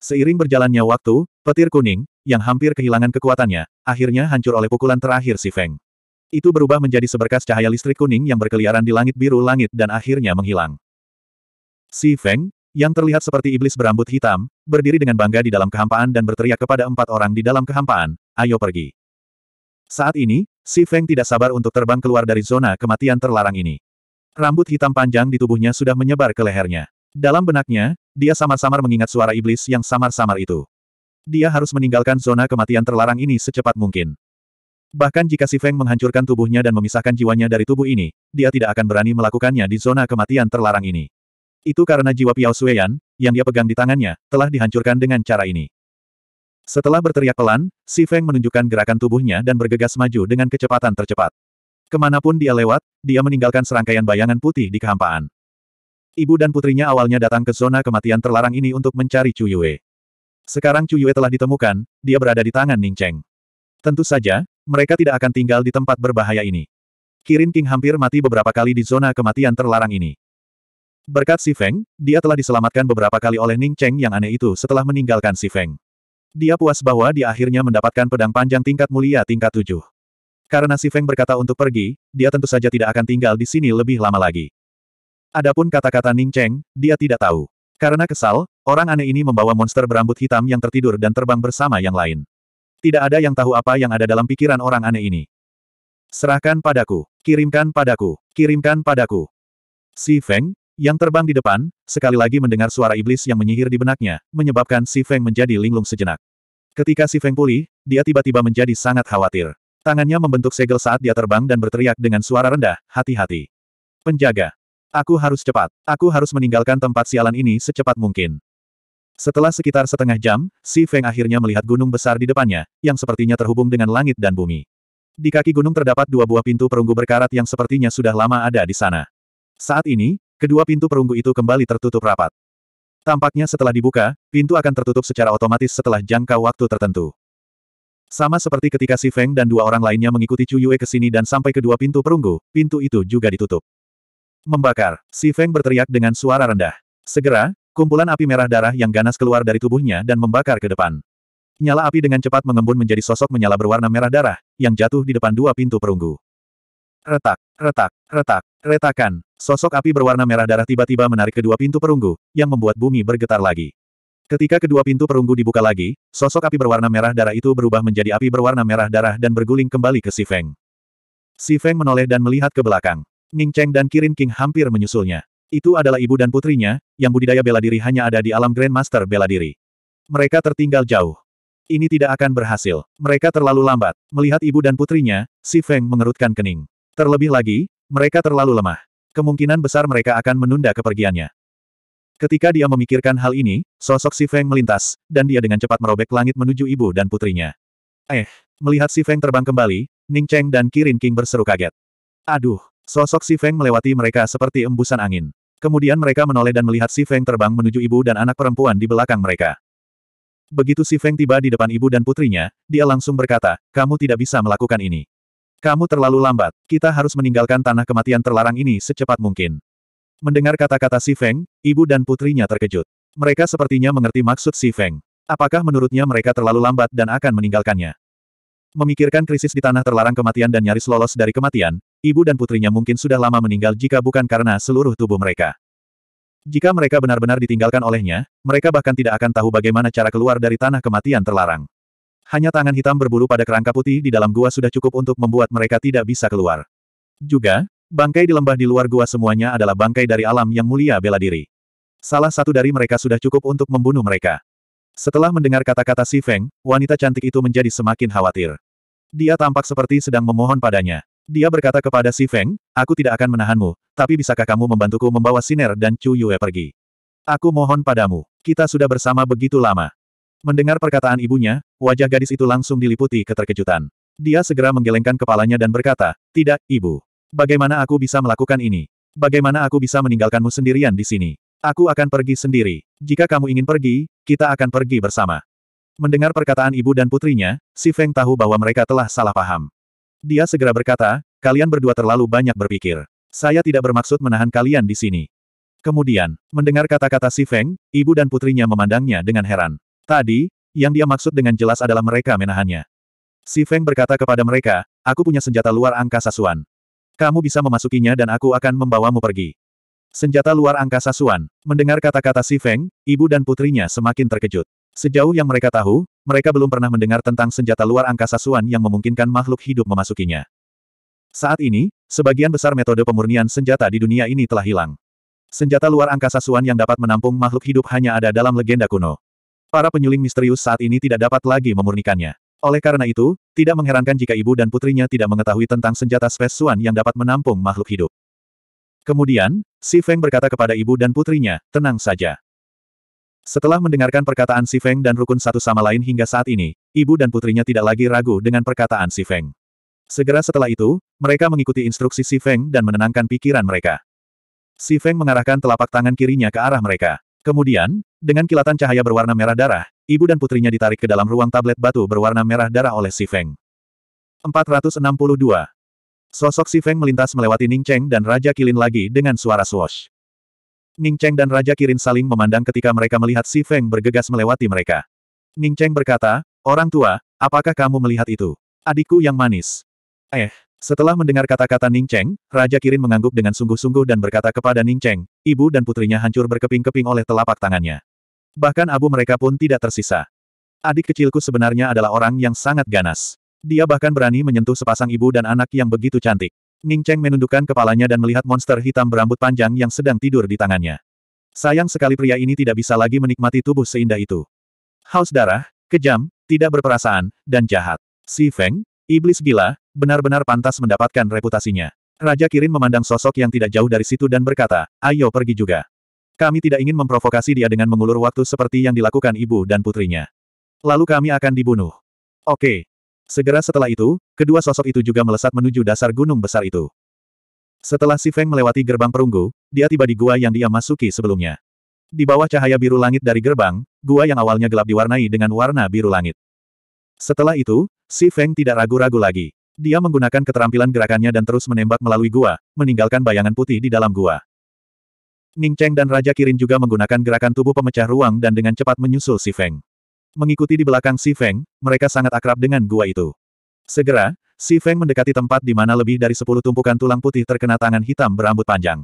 Seiring berjalannya waktu, petir kuning, yang hampir kehilangan kekuatannya, akhirnya hancur oleh pukulan terakhir si Feng. Itu berubah menjadi seberkas cahaya listrik kuning yang berkeliaran di langit biru langit dan akhirnya menghilang. Si Feng, yang terlihat seperti iblis berambut hitam, berdiri dengan bangga di dalam kehampaan dan berteriak kepada empat orang di dalam kehampaan, ayo pergi. Saat ini, si Feng tidak sabar untuk terbang keluar dari zona kematian terlarang ini. Rambut hitam panjang di tubuhnya sudah menyebar ke lehernya. Dalam benaknya, dia samar-samar mengingat suara iblis yang samar-samar itu. Dia harus meninggalkan zona kematian terlarang ini secepat mungkin. Bahkan jika Si Feng menghancurkan tubuhnya dan memisahkan jiwanya dari tubuh ini, dia tidak akan berani melakukannya di zona kematian terlarang ini. Itu karena jiwa Piao Suyan, yang dia pegang di tangannya, telah dihancurkan dengan cara ini. Setelah berteriak pelan, Si Feng menunjukkan gerakan tubuhnya dan bergegas maju dengan kecepatan tercepat. Kemanapun dia lewat, dia meninggalkan serangkaian bayangan putih di kehampaan. Ibu dan putrinya awalnya datang ke zona kematian terlarang ini untuk mencari Chu Yue. Sekarang Chu Yue telah ditemukan, dia berada di tangan Ning Cheng. Tentu saja, mereka tidak akan tinggal di tempat berbahaya ini. Kirin King hampir mati beberapa kali di zona kematian terlarang ini. Berkat Si Feng, dia telah diselamatkan beberapa kali oleh Ning Cheng yang aneh itu setelah meninggalkan Si Feng. Dia puas bahwa dia akhirnya mendapatkan pedang panjang tingkat mulia tingkat tujuh. Karena Si Feng berkata untuk pergi, dia tentu saja tidak akan tinggal di sini lebih lama lagi. Adapun kata-kata Ning Cheng, dia tidak tahu. Karena kesal, orang aneh ini membawa monster berambut hitam yang tertidur dan terbang bersama yang lain. Tidak ada yang tahu apa yang ada dalam pikiran orang aneh ini. Serahkan padaku, kirimkan padaku, kirimkan padaku. Si Feng, yang terbang di depan, sekali lagi mendengar suara iblis yang menyihir di benaknya, menyebabkan Si Feng menjadi linglung sejenak. Ketika Si Feng pulih, dia tiba-tiba menjadi sangat khawatir. Tangannya membentuk segel saat dia terbang dan berteriak dengan suara rendah, hati-hati. Penjaga, Aku harus cepat. Aku harus meninggalkan tempat sialan ini secepat mungkin. Setelah sekitar setengah jam, Si Feng akhirnya melihat gunung besar di depannya, yang sepertinya terhubung dengan langit dan bumi. Di kaki gunung terdapat dua buah pintu perunggu berkarat yang sepertinya sudah lama ada di sana. Saat ini, kedua pintu perunggu itu kembali tertutup rapat. Tampaknya setelah dibuka, pintu akan tertutup secara otomatis setelah jangka waktu tertentu. Sama seperti ketika Si Feng dan dua orang lainnya mengikuti Chu Yue ke sini dan sampai kedua pintu perunggu, pintu itu juga ditutup. Membakar, si Feng berteriak dengan suara rendah. Segera, kumpulan api merah darah yang ganas keluar dari tubuhnya dan membakar ke depan. Nyala api dengan cepat mengembun menjadi sosok menyala berwarna merah darah, yang jatuh di depan dua pintu perunggu. Retak, retak, retak, retakan. Sosok api berwarna merah darah tiba-tiba menarik kedua pintu perunggu, yang membuat bumi bergetar lagi. Ketika kedua pintu perunggu dibuka lagi, sosok api berwarna merah darah itu berubah menjadi api berwarna merah darah dan berguling kembali ke Si Feng. Si Feng menoleh dan melihat ke belakang. Ning Cheng dan Kirin King hampir menyusulnya. Itu adalah ibu dan putrinya, yang budidaya bela diri hanya ada di alam Grandmaster bela diri. Mereka tertinggal jauh. Ini tidak akan berhasil. Mereka terlalu lambat. Melihat ibu dan putrinya, Si Feng mengerutkan kening. Terlebih lagi, mereka terlalu lemah. Kemungkinan besar mereka akan menunda kepergiannya. Ketika dia memikirkan hal ini, sosok Si Feng melintas, dan dia dengan cepat merobek langit menuju ibu dan putrinya. Eh, melihat Si Feng terbang kembali, Ning Cheng dan Kirin King berseru kaget. Aduh, Sosok Si Feng melewati mereka seperti embusan angin. Kemudian mereka menoleh dan melihat Si Feng terbang menuju ibu dan anak perempuan di belakang mereka. Begitu Si Feng tiba di depan ibu dan putrinya, dia langsung berkata, kamu tidak bisa melakukan ini. Kamu terlalu lambat, kita harus meninggalkan tanah kematian terlarang ini secepat mungkin. Mendengar kata-kata Si Feng, ibu dan putrinya terkejut. Mereka sepertinya mengerti maksud Si Feng. Apakah menurutnya mereka terlalu lambat dan akan meninggalkannya? Memikirkan krisis di tanah terlarang kematian dan nyaris lolos dari kematian, ibu dan putrinya mungkin sudah lama meninggal jika bukan karena seluruh tubuh mereka. Jika mereka benar-benar ditinggalkan olehnya, mereka bahkan tidak akan tahu bagaimana cara keluar dari tanah kematian terlarang. Hanya tangan hitam berbulu pada kerangka putih di dalam gua sudah cukup untuk membuat mereka tidak bisa keluar. Juga, bangkai di lembah di luar gua semuanya adalah bangkai dari alam yang mulia bela diri. Salah satu dari mereka sudah cukup untuk membunuh mereka. Setelah mendengar kata-kata Si Feng, wanita cantik itu menjadi semakin khawatir. Dia tampak seperti sedang memohon padanya. Dia berkata kepada Si Feng, aku tidak akan menahanmu, tapi bisakah kamu membantuku membawa Siner dan Chu Yue pergi? Aku mohon padamu, kita sudah bersama begitu lama. Mendengar perkataan ibunya, wajah gadis itu langsung diliputi keterkejutan. Dia segera menggelengkan kepalanya dan berkata, tidak, ibu. Bagaimana aku bisa melakukan ini? Bagaimana aku bisa meninggalkanmu sendirian di sini? Aku akan pergi sendiri. Jika kamu ingin pergi, kita akan pergi bersama. Mendengar perkataan ibu dan putrinya, Si Feng tahu bahwa mereka telah salah paham. Dia segera berkata, kalian berdua terlalu banyak berpikir. Saya tidak bermaksud menahan kalian di sini. Kemudian, mendengar kata-kata Si Feng, ibu dan putrinya memandangnya dengan heran. Tadi, yang dia maksud dengan jelas adalah mereka menahannya. Si Feng berkata kepada mereka, aku punya senjata luar angkasa Suan. Kamu bisa memasukinya dan aku akan membawamu pergi. Senjata luar angkasa Suan, mendengar kata-kata Si Feng, ibu dan putrinya semakin terkejut. Sejauh yang mereka tahu, mereka belum pernah mendengar tentang senjata luar angkasa Suan yang memungkinkan makhluk hidup memasukinya. Saat ini, sebagian besar metode pemurnian senjata di dunia ini telah hilang. Senjata luar angkasa Suan yang dapat menampung makhluk hidup hanya ada dalam legenda kuno. Para penyuling misterius saat ini tidak dapat lagi memurnikannya. Oleh karena itu, tidak mengherankan jika ibu dan putrinya tidak mengetahui tentang senjata Space Suan yang dapat menampung makhluk hidup. Kemudian, Si Feng berkata kepada ibu dan putrinya, tenang saja. Setelah mendengarkan perkataan Si Feng dan rukun satu sama lain hingga saat ini, ibu dan putrinya tidak lagi ragu dengan perkataan Si Feng. Segera setelah itu, mereka mengikuti instruksi Si Feng dan menenangkan pikiran mereka. Si Feng mengarahkan telapak tangan kirinya ke arah mereka. Kemudian, dengan kilatan cahaya berwarna merah darah, ibu dan putrinya ditarik ke dalam ruang tablet batu berwarna merah darah oleh Si Feng. 462. Sosok Si Feng melintas melewati Ning Cheng dan Raja Kilin lagi dengan suara swash. Ning Cheng dan Raja Kirin saling memandang ketika mereka melihat Si Feng bergegas melewati mereka. Ning Cheng berkata, Orang tua, apakah kamu melihat itu? Adikku yang manis. Eh, setelah mendengar kata-kata Ning Cheng, Raja Kirin mengangguk dengan sungguh-sungguh dan berkata kepada Ning Cheng, ibu dan putrinya hancur berkeping-keping oleh telapak tangannya. Bahkan abu mereka pun tidak tersisa. Adik kecilku sebenarnya adalah orang yang sangat ganas. Dia bahkan berani menyentuh sepasang ibu dan anak yang begitu cantik. Ning Cheng menundukkan kepalanya dan melihat monster hitam berambut panjang yang sedang tidur di tangannya. Sayang sekali pria ini tidak bisa lagi menikmati tubuh seindah itu. Haus darah, kejam, tidak berperasaan, dan jahat. Si Feng, iblis gila, benar-benar pantas mendapatkan reputasinya. Raja Kirin memandang sosok yang tidak jauh dari situ dan berkata, ayo pergi juga. Kami tidak ingin memprovokasi dia dengan mengulur waktu seperti yang dilakukan ibu dan putrinya. Lalu kami akan dibunuh. Oke, Segera setelah itu, kedua sosok itu juga melesat menuju dasar gunung besar itu. Setelah Si Feng melewati gerbang perunggu, dia tiba di gua yang dia masuki sebelumnya. Di bawah cahaya biru langit dari gerbang, gua yang awalnya gelap diwarnai dengan warna biru langit. Setelah itu, Si Feng tidak ragu-ragu lagi. Dia menggunakan keterampilan gerakannya dan terus menembak melalui gua, meninggalkan bayangan putih di dalam gua. Ning Cheng dan Raja Kirin juga menggunakan gerakan tubuh pemecah ruang dan dengan cepat menyusul Si Feng. Mengikuti di belakang Si Feng, mereka sangat akrab dengan gua itu. Segera, Si Feng mendekati tempat di mana lebih dari sepuluh tumpukan tulang putih terkena tangan hitam berambut panjang.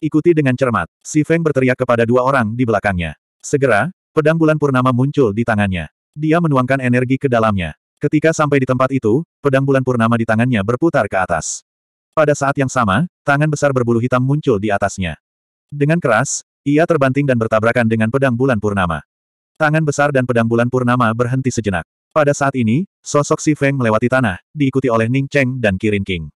Ikuti dengan cermat, Si Feng berteriak kepada dua orang di belakangnya. Segera, pedang bulan purnama muncul di tangannya. Dia menuangkan energi ke dalamnya. Ketika sampai di tempat itu, pedang bulan purnama di tangannya berputar ke atas. Pada saat yang sama, tangan besar berbulu hitam muncul di atasnya. Dengan keras, ia terbanting dan bertabrakan dengan pedang bulan purnama. Tangan besar dan pedang bulan purnama berhenti sejenak. Pada saat ini, sosok Si Feng melewati tanah, diikuti oleh Ning Cheng dan Kirin King.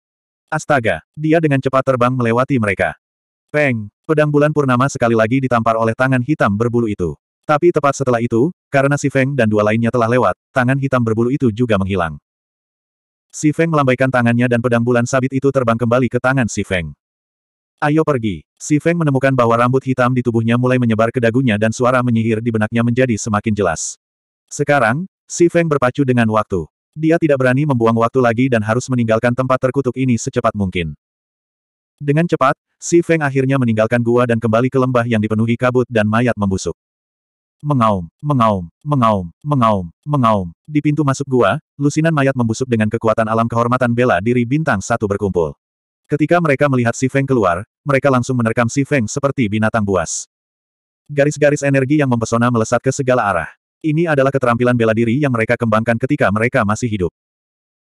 Astaga, dia dengan cepat terbang melewati mereka. Peng, pedang bulan purnama sekali lagi ditampar oleh tangan hitam berbulu itu. Tapi tepat setelah itu, karena Si Feng dan dua lainnya telah lewat, tangan hitam berbulu itu juga menghilang. Si Feng melambaikan tangannya dan pedang bulan sabit itu terbang kembali ke tangan Si Feng. Ayo pergi. Si Feng menemukan bahwa rambut hitam di tubuhnya mulai menyebar ke dagunya dan suara menyihir di benaknya menjadi semakin jelas. Sekarang, si Feng berpacu dengan waktu. Dia tidak berani membuang waktu lagi dan harus meninggalkan tempat terkutuk ini secepat mungkin. Dengan cepat, si Feng akhirnya meninggalkan gua dan kembali ke lembah yang dipenuhi kabut dan mayat membusuk. Mengaum, mengaum, mengaum, mengaum, mengaum. Di pintu masuk gua, lusinan mayat membusuk dengan kekuatan alam kehormatan bela diri bintang satu berkumpul. Ketika mereka melihat Si Feng keluar, mereka langsung menerkam Si Feng seperti binatang buas. Garis-garis energi yang mempesona melesat ke segala arah. Ini adalah keterampilan bela diri yang mereka kembangkan ketika mereka masih hidup.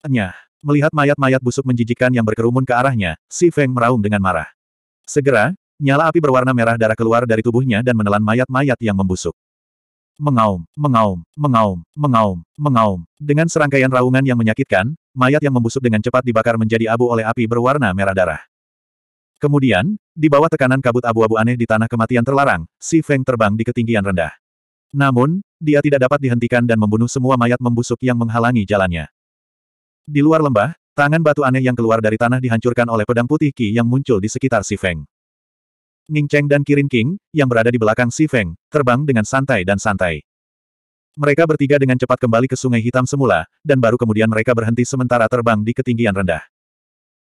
Nyah. Melihat mayat-mayat busuk menjijikan yang berkerumun ke arahnya, Si Feng meraung dengan marah. Segera, nyala api berwarna merah darah keluar dari tubuhnya dan menelan mayat-mayat yang membusuk mengaum, mengaum, mengaum, mengaum, mengaum. Dengan serangkaian raungan yang menyakitkan, mayat yang membusuk dengan cepat dibakar menjadi abu oleh api berwarna merah darah. Kemudian, di bawah tekanan kabut abu-abu aneh di tanah kematian terlarang, si Feng terbang di ketinggian rendah. Namun, dia tidak dapat dihentikan dan membunuh semua mayat membusuk yang menghalangi jalannya. Di luar lembah, tangan batu aneh yang keluar dari tanah dihancurkan oleh pedang putih Ki yang muncul di sekitar si Feng. Ning Cheng dan Kirin King, yang berada di belakang Si Feng, terbang dengan santai dan santai. Mereka bertiga dengan cepat kembali ke sungai hitam semula, dan baru kemudian mereka berhenti sementara terbang di ketinggian rendah.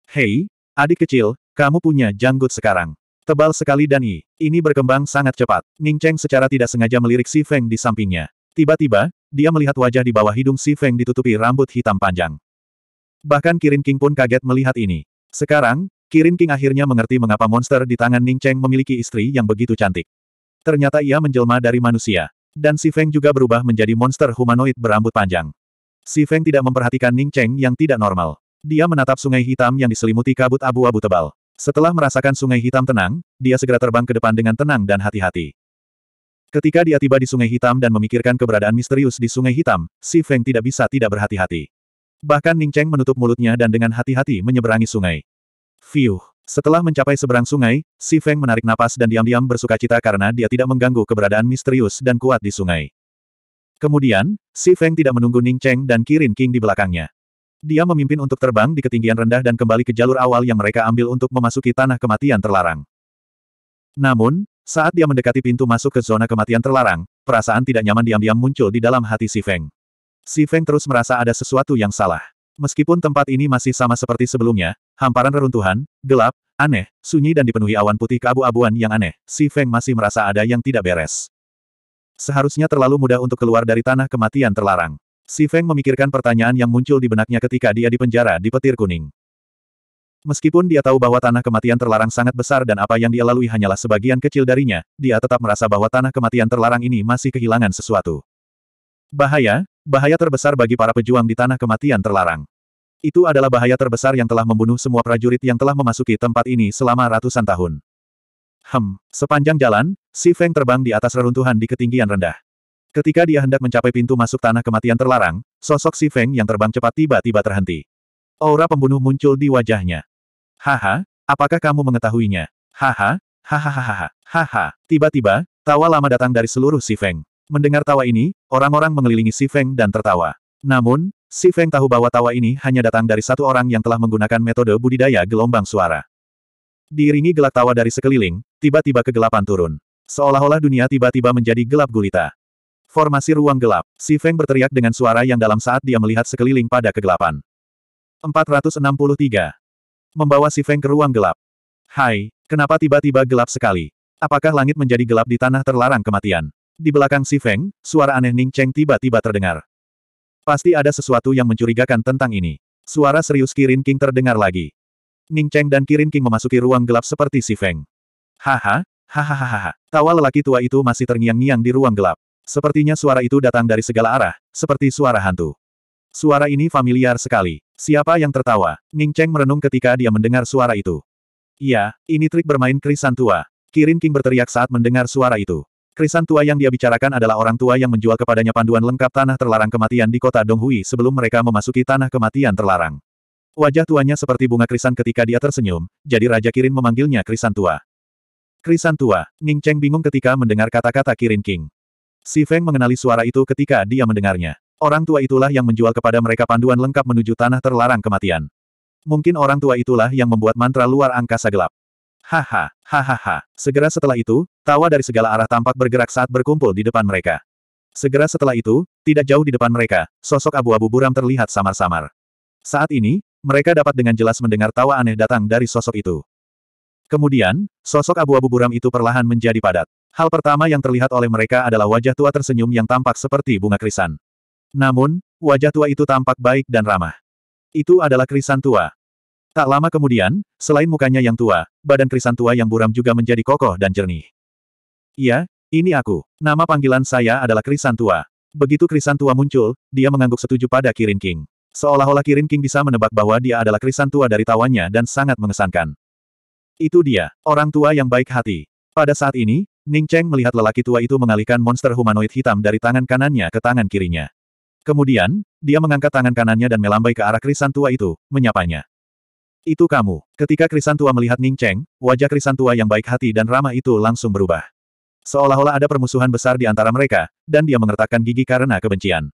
Hei, adik kecil, kamu punya janggut sekarang. Tebal sekali dan ini berkembang sangat cepat. Ning Cheng secara tidak sengaja melirik Si Feng di sampingnya. Tiba-tiba, dia melihat wajah di bawah hidung Si Feng ditutupi rambut hitam panjang. Bahkan Kirin King pun kaget melihat ini. Sekarang, Kirin King akhirnya mengerti mengapa monster di tangan Ning Cheng memiliki istri yang begitu cantik. Ternyata ia menjelma dari manusia. Dan Si Feng juga berubah menjadi monster humanoid berambut panjang. Si Feng tidak memperhatikan Ning Cheng yang tidak normal. Dia menatap sungai hitam yang diselimuti kabut abu-abu tebal. Setelah merasakan sungai hitam tenang, dia segera terbang ke depan dengan tenang dan hati-hati. Ketika dia tiba di sungai hitam dan memikirkan keberadaan misterius di sungai hitam, Si Feng tidak bisa tidak berhati-hati. Bahkan Ning Cheng menutup mulutnya dan dengan hati-hati menyeberangi sungai. Fiuh. Setelah mencapai seberang sungai, Si Feng menarik napas dan diam-diam bersuka cita karena dia tidak mengganggu keberadaan misterius dan kuat di sungai. Kemudian, Si Feng tidak menunggu Ning Cheng dan Kirin King di belakangnya. Dia memimpin untuk terbang di ketinggian rendah dan kembali ke jalur awal yang mereka ambil untuk memasuki tanah kematian terlarang. Namun, saat dia mendekati pintu masuk ke zona kematian terlarang, perasaan tidak nyaman diam-diam muncul di dalam hati Si Feng. Si Feng terus merasa ada sesuatu yang salah. Meskipun tempat ini masih sama seperti sebelumnya, hamparan reruntuhan, gelap, aneh, sunyi dan dipenuhi awan putih keabu-abuan yang aneh, Si Feng masih merasa ada yang tidak beres. Seharusnya terlalu mudah untuk keluar dari tanah kematian terlarang. Si Feng memikirkan pertanyaan yang muncul di benaknya ketika dia dipenjara di petir kuning. Meskipun dia tahu bahwa tanah kematian terlarang sangat besar dan apa yang dia lalui hanyalah sebagian kecil darinya, dia tetap merasa bahwa tanah kematian terlarang ini masih kehilangan sesuatu. Bahaya, bahaya terbesar bagi para pejuang di tanah kematian terlarang. Itu adalah bahaya terbesar yang telah membunuh semua prajurit yang telah memasuki tempat ini selama ratusan tahun. Hem, sepanjang jalan, Si Feng terbang di atas reruntuhan di ketinggian rendah. Ketika dia hendak mencapai pintu masuk tanah kematian terlarang, sosok Si Feng yang terbang cepat tiba-tiba terhenti. Aura pembunuh muncul di wajahnya. Haha, apakah kamu mengetahuinya? Haha, hahaha, haha. Tiba-tiba, tawa lama datang dari seluruh Si Feng. Mendengar tawa ini, orang-orang mengelilingi Si Feng dan tertawa. Namun, Si Feng tahu bahwa tawa ini hanya datang dari satu orang yang telah menggunakan metode budidaya gelombang suara. Diiringi gelak tawa dari sekeliling, tiba-tiba kegelapan turun. Seolah-olah dunia tiba-tiba menjadi gelap gulita. Formasi ruang gelap, Si Feng berteriak dengan suara yang dalam saat dia melihat sekeliling pada kegelapan. 463. Membawa Si Feng ke ruang gelap. Hai, kenapa tiba-tiba gelap sekali? Apakah langit menjadi gelap di tanah terlarang kematian? Di belakang si Feng, suara aneh Ning Cheng tiba-tiba terdengar. Pasti ada sesuatu yang mencurigakan tentang ini. Suara serius Kirin King terdengar lagi. Ning Cheng dan Kirin King memasuki ruang gelap seperti si Feng. Haha, hahaha. Tawa lelaki tua itu masih terngiang-ngiang di ruang gelap. Sepertinya suara itu datang dari segala arah, seperti suara hantu. Suara ini familiar sekali. Siapa yang tertawa? Ning Cheng merenung ketika dia mendengar suara itu. Iya, ini trik bermain krisan tua. Kirin King berteriak saat mendengar suara itu. Krisan tua yang dia bicarakan adalah orang tua yang menjual kepadanya panduan lengkap tanah terlarang kematian di kota Donghui sebelum mereka memasuki tanah kematian terlarang. Wajah tuanya seperti bunga krisan ketika dia tersenyum, jadi Raja Kirin memanggilnya Krisan tua. Krisan tua, Ning Cheng bingung ketika mendengar kata-kata Kirin King. Si Feng mengenali suara itu ketika dia mendengarnya. Orang tua itulah yang menjual kepada mereka panduan lengkap menuju tanah terlarang kematian. Mungkin orang tua itulah yang membuat mantra luar angkasa gelap. Haha, hahaha. Segera setelah itu, tawa dari segala arah tampak bergerak saat berkumpul di depan mereka. Segera setelah itu, tidak jauh di depan mereka, sosok abu-abu buram terlihat samar-samar. Saat ini, mereka dapat dengan jelas mendengar tawa aneh datang dari sosok itu. Kemudian, sosok abu-abu buram itu perlahan menjadi padat. Hal pertama yang terlihat oleh mereka adalah wajah tua tersenyum yang tampak seperti bunga krisan. Namun, wajah tua itu tampak baik dan ramah. Itu adalah krisan tua. Tak lama kemudian, selain mukanya yang tua, badan krisan tua yang buram juga menjadi kokoh dan jernih. Iya, ini aku. Nama panggilan saya adalah krisan tua. Begitu krisan tua muncul, dia mengangguk setuju pada Kirin King. Seolah-olah Kirin King bisa menebak bahwa dia adalah krisan tua dari tawannya dan sangat mengesankan. Itu dia, orang tua yang baik hati. Pada saat ini, Ning Cheng melihat lelaki tua itu mengalihkan monster humanoid hitam dari tangan kanannya ke tangan kirinya. Kemudian, dia mengangkat tangan kanannya dan melambai ke arah krisan tua itu, menyapanya. Itu kamu. Ketika tua melihat Ning Cheng, wajah tua yang baik hati dan ramah itu langsung berubah. Seolah-olah ada permusuhan besar di antara mereka, dan dia mengertakkan gigi karena kebencian.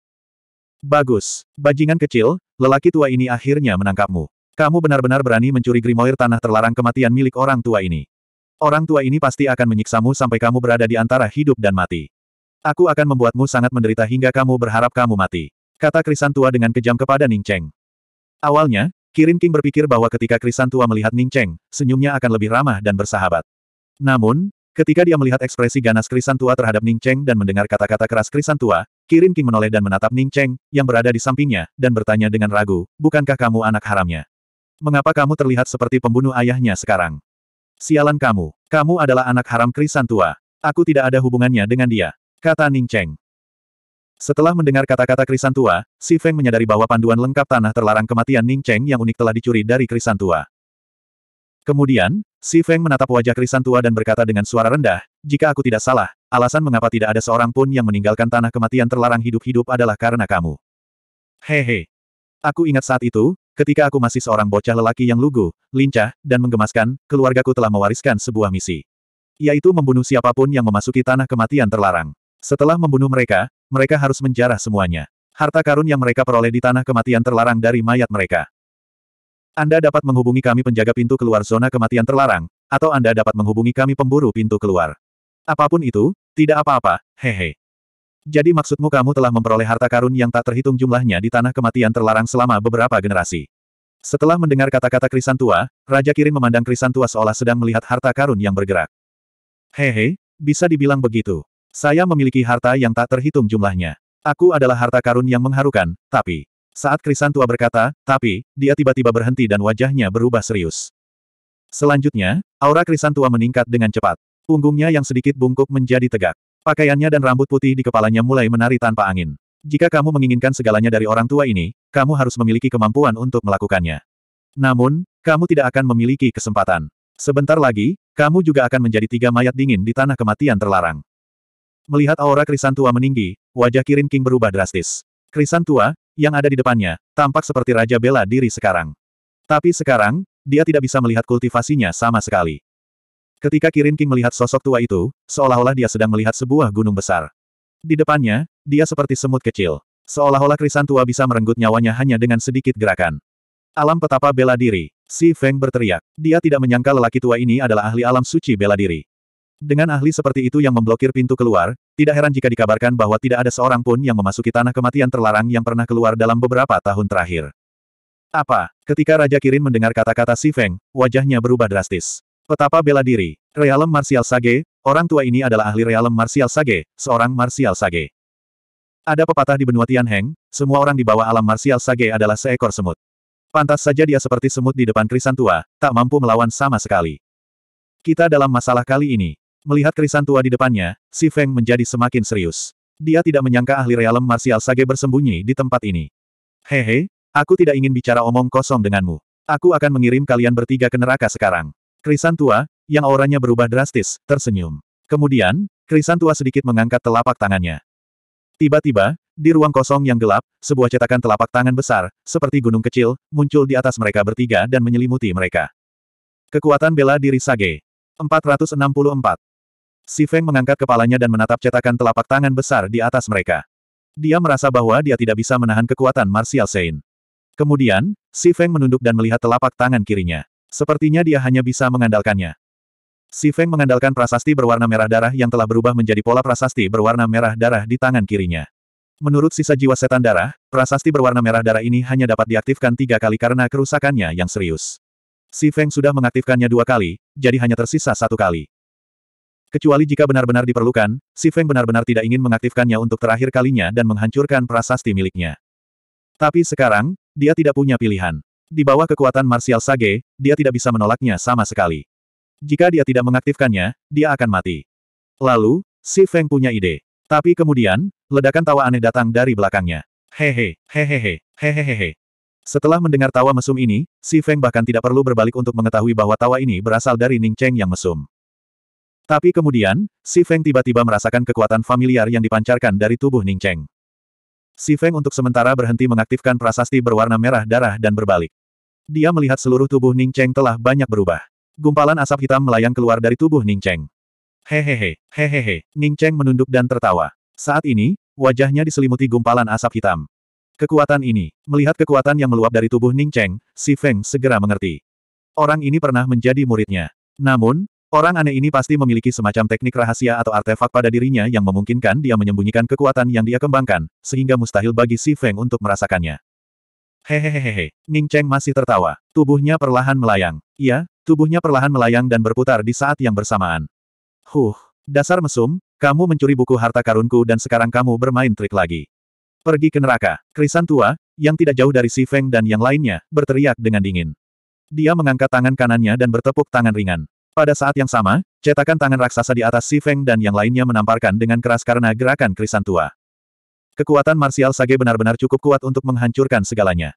Bagus. Bajingan kecil, lelaki tua ini akhirnya menangkapmu. Kamu benar-benar berani mencuri grimoire tanah terlarang kematian milik orang tua ini. Orang tua ini pasti akan menyiksamu sampai kamu berada di antara hidup dan mati. Aku akan membuatmu sangat menderita hingga kamu berharap kamu mati. Kata tua dengan kejam kepada Ning Cheng. Awalnya, Kirin King berpikir bahwa ketika Krisan tua melihat Ning Cheng, senyumnya akan lebih ramah dan bersahabat. Namun, ketika dia melihat ekspresi ganas Krisan tua terhadap Ning Cheng dan mendengar kata-kata keras Krisan tua, Kirin King menoleh dan menatap Ning Cheng, yang berada di sampingnya, dan bertanya dengan ragu, bukankah kamu anak haramnya? Mengapa kamu terlihat seperti pembunuh ayahnya sekarang? Sialan kamu, kamu adalah anak haram Krisan tua. Aku tidak ada hubungannya dengan dia, kata Ning Cheng. Setelah mendengar kata-kata Krisan Tua, Si Feng menyadari bahwa panduan lengkap tanah terlarang kematian Ning Cheng yang unik telah dicuri dari Krisan Tua. Kemudian, Si Feng menatap wajah Krisan Tua dan berkata dengan suara rendah, jika aku tidak salah, alasan mengapa tidak ada seorang pun yang meninggalkan tanah kematian terlarang hidup-hidup adalah karena kamu. Hehe. Aku ingat saat itu, ketika aku masih seorang bocah lelaki yang lugu, lincah, dan menggemaskan, keluargaku telah mewariskan sebuah misi. Yaitu membunuh siapapun yang memasuki tanah kematian terlarang. Setelah membunuh mereka, mereka harus menjarah semuanya. Harta karun yang mereka peroleh di tanah kematian terlarang dari mayat mereka. Anda dapat menghubungi kami penjaga pintu keluar zona kematian terlarang, atau Anda dapat menghubungi kami pemburu pintu keluar. Apapun itu, tidak apa-apa, hehe. Jadi maksudmu kamu telah memperoleh harta karun yang tak terhitung jumlahnya di tanah kematian terlarang selama beberapa generasi. Setelah mendengar kata-kata tua, Raja Kirin memandang tua seolah sedang melihat harta karun yang bergerak. Hehe, bisa dibilang begitu. Saya memiliki harta yang tak terhitung jumlahnya. Aku adalah harta karun yang mengharukan, tapi... Saat Tua berkata, tapi, dia tiba-tiba berhenti dan wajahnya berubah serius. Selanjutnya, aura Tua meningkat dengan cepat. Punggungnya yang sedikit bungkuk menjadi tegak. Pakaiannya dan rambut putih di kepalanya mulai menari tanpa angin. Jika kamu menginginkan segalanya dari orang tua ini, kamu harus memiliki kemampuan untuk melakukannya. Namun, kamu tidak akan memiliki kesempatan. Sebentar lagi, kamu juga akan menjadi tiga mayat dingin di tanah kematian terlarang. Melihat aura krisan tua meninggi, wajah Kirin King berubah drastis. Krisan tua, yang ada di depannya, tampak seperti Raja Bela diri sekarang. Tapi sekarang, dia tidak bisa melihat kultivasinya sama sekali. Ketika Kirin King melihat sosok tua itu, seolah-olah dia sedang melihat sebuah gunung besar. Di depannya, dia seperti semut kecil. Seolah-olah krisan tua bisa merenggut nyawanya hanya dengan sedikit gerakan. Alam petapa bela diri. Si Feng berteriak. Dia tidak menyangka lelaki tua ini adalah ahli alam suci bela diri. Dengan ahli seperti itu yang memblokir pintu keluar, tidak heran jika dikabarkan bahwa tidak ada seorang pun yang memasuki tanah kematian terlarang yang pernah keluar dalam beberapa tahun terakhir. Apa? Ketika Raja Kirin mendengar kata-kata Si Feng, wajahnya berubah drastis. Petapa bela diri, Realem Martial Sage, orang tua ini adalah ahli Realem Martial Sage, seorang Martial Sage. Ada pepatah di benua Tianheng, semua orang di bawah alam Martial Sage adalah seekor semut. Pantas saja dia seperti semut di depan krisan tua, tak mampu melawan sama sekali. Kita dalam masalah kali ini, Melihat kerisan tua di depannya, Si Feng menjadi semakin serius. Dia tidak menyangka ahli realem marsial sage bersembunyi di tempat ini. Hehe, aku tidak ingin bicara omong kosong denganmu. Aku akan mengirim kalian bertiga ke neraka sekarang. Krisan tua, yang auranya berubah drastis, tersenyum. Kemudian, Krisan tua sedikit mengangkat telapak tangannya. Tiba-tiba, di ruang kosong yang gelap, sebuah cetakan telapak tangan besar, seperti gunung kecil, muncul di atas mereka bertiga dan menyelimuti mereka. Kekuatan bela diri Sage. 464. Si Feng mengangkat kepalanya dan menatap cetakan telapak tangan besar di atas mereka. Dia merasa bahwa dia tidak bisa menahan kekuatan Martial Sein. Kemudian, Si Feng menunduk dan melihat telapak tangan kirinya. Sepertinya dia hanya bisa mengandalkannya. Si Feng mengandalkan prasasti berwarna merah darah yang telah berubah menjadi pola prasasti berwarna merah darah di tangan kirinya. Menurut sisa jiwa setan darah, prasasti berwarna merah darah ini hanya dapat diaktifkan tiga kali karena kerusakannya yang serius. Si Feng sudah mengaktifkannya dua kali, jadi hanya tersisa satu kali. Kecuali jika benar-benar diperlukan, Si Feng benar-benar tidak ingin mengaktifkannya untuk terakhir kalinya dan menghancurkan prasasti miliknya. Tapi sekarang, dia tidak punya pilihan. Di bawah kekuatan Martial Sage, dia tidak bisa menolaknya sama sekali. Jika dia tidak mengaktifkannya, dia akan mati. Lalu, Si Feng punya ide. Tapi kemudian, ledakan tawa aneh datang dari belakangnya. Hehe, hehehe, hehehehe. Setelah mendengar tawa mesum ini, Si Feng bahkan tidak perlu berbalik untuk mengetahui bahwa tawa ini berasal dari Ning Cheng yang mesum. Tapi kemudian, Si Feng tiba-tiba merasakan kekuatan familiar yang dipancarkan dari tubuh Ning Cheng. Si Feng untuk sementara berhenti mengaktifkan prasasti berwarna merah darah dan berbalik. Dia melihat seluruh tubuh Ning Cheng telah banyak berubah. Gumpalan asap hitam melayang keluar dari tubuh Ning Cheng. Hehehe, hehehe, Ning Cheng menunduk dan tertawa. Saat ini, wajahnya diselimuti gumpalan asap hitam. Kekuatan ini, melihat kekuatan yang meluap dari tubuh Ning Cheng, Si Feng segera mengerti. Orang ini pernah menjadi muridnya. Namun, Orang aneh ini pasti memiliki semacam teknik rahasia atau artefak pada dirinya yang memungkinkan dia menyembunyikan kekuatan yang dia kembangkan, sehingga mustahil bagi Si Feng untuk merasakannya. Hehehehe, Ning Cheng masih tertawa. Tubuhnya perlahan melayang. Iya, tubuhnya perlahan melayang dan berputar di saat yang bersamaan. Huh, dasar mesum, kamu mencuri buku harta karunku dan sekarang kamu bermain trik lagi. Pergi ke neraka. Krisan tua, yang tidak jauh dari Si Feng dan yang lainnya, berteriak dengan dingin. Dia mengangkat tangan kanannya dan bertepuk tangan ringan. Pada saat yang sama, cetakan tangan raksasa di atas Si Feng dan yang lainnya menamparkan dengan keras karena gerakan krisan tua. Kekuatan marsial Sage benar-benar cukup kuat untuk menghancurkan segalanya.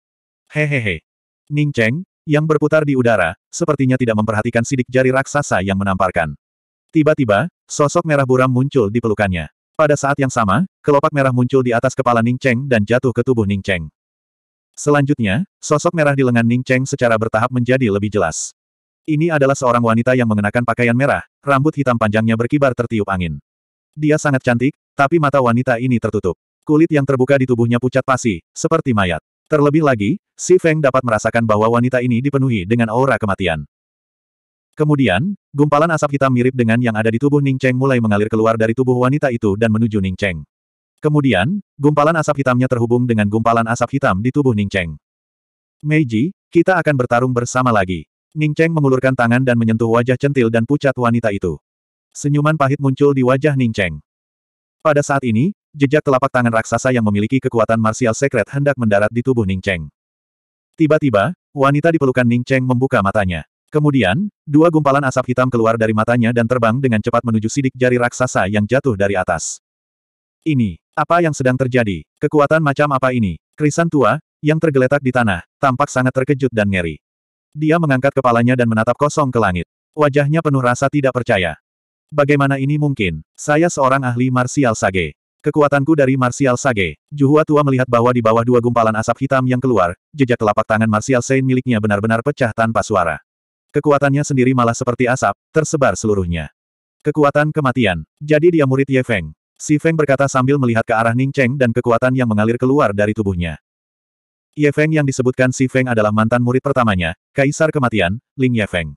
Hehehe. Ning Cheng, yang berputar di udara, sepertinya tidak memperhatikan sidik jari raksasa yang menamparkan. Tiba-tiba, sosok merah buram muncul di pelukannya. Pada saat yang sama, kelopak merah muncul di atas kepala Ning Cheng dan jatuh ke tubuh Ning Cheng. Selanjutnya, sosok merah di lengan Ning Cheng secara bertahap menjadi lebih jelas. Ini adalah seorang wanita yang mengenakan pakaian merah, rambut hitam panjangnya berkibar tertiup angin. Dia sangat cantik, tapi mata wanita ini tertutup. Kulit yang terbuka di tubuhnya pucat pasi, seperti mayat. Terlebih lagi, Si Feng dapat merasakan bahwa wanita ini dipenuhi dengan aura kematian. Kemudian, gumpalan asap hitam mirip dengan yang ada di tubuh Ning Cheng mulai mengalir keluar dari tubuh wanita itu dan menuju Ning Cheng. Kemudian, gumpalan asap hitamnya terhubung dengan gumpalan asap hitam di tubuh Ning Cheng. Meiji, kita akan bertarung bersama lagi. Ning Cheng mengulurkan tangan dan menyentuh wajah centil dan pucat wanita itu. Senyuman pahit muncul di wajah Ning Cheng. Pada saat ini, jejak telapak tangan raksasa yang memiliki kekuatan martial secret hendak mendarat di tubuh Ning Cheng. Tiba-tiba, wanita di pelukan Ning Cheng membuka matanya. Kemudian, dua gumpalan asap hitam keluar dari matanya dan terbang dengan cepat menuju sidik jari raksasa yang jatuh dari atas. Ini, apa yang sedang terjadi? Kekuatan macam apa ini? Krisan tua, yang tergeletak di tanah, tampak sangat terkejut dan ngeri. Dia mengangkat kepalanya dan menatap kosong ke langit. Wajahnya penuh rasa tidak percaya. Bagaimana ini mungkin? Saya seorang ahli martial sage. Kekuatanku dari martial sage. Juhua tua melihat bahwa di bawah dua gumpalan asap hitam yang keluar, jejak telapak tangan martial sein miliknya benar-benar pecah tanpa suara. Kekuatannya sendiri malah seperti asap, tersebar seluruhnya. Kekuatan kematian. Jadi dia murid Ye Feng. Si Feng berkata sambil melihat ke arah Ning Cheng dan kekuatan yang mengalir keluar dari tubuhnya. Ye Feng yang disebutkan Si Feng adalah mantan murid pertamanya, Kaisar Kematian, Ling Ye Feng.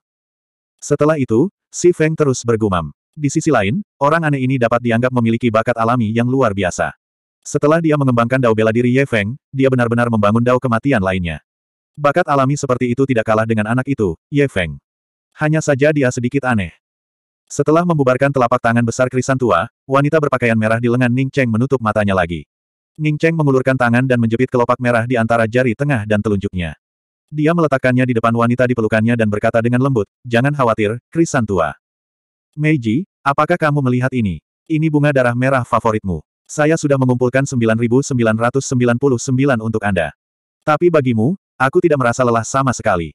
Setelah itu, Si Feng terus bergumam. Di sisi lain, orang aneh ini dapat dianggap memiliki bakat alami yang luar biasa. Setelah dia mengembangkan dao bela diri Ye Feng, dia benar-benar membangun dao kematian lainnya. Bakat alami seperti itu tidak kalah dengan anak itu, Ye Feng. Hanya saja dia sedikit aneh. Setelah membubarkan telapak tangan besar krisan tua, wanita berpakaian merah di lengan Ning Cheng menutup matanya lagi. Ning Cheng mengulurkan tangan dan menjepit kelopak merah di antara jari tengah dan telunjuknya. Dia meletakkannya di depan wanita di pelukannya dan berkata dengan lembut, Jangan khawatir, Krisan tua. Meiji, apakah kamu melihat ini? Ini bunga darah merah favoritmu. Saya sudah mengumpulkan 9.999 untuk Anda. Tapi bagimu, aku tidak merasa lelah sama sekali.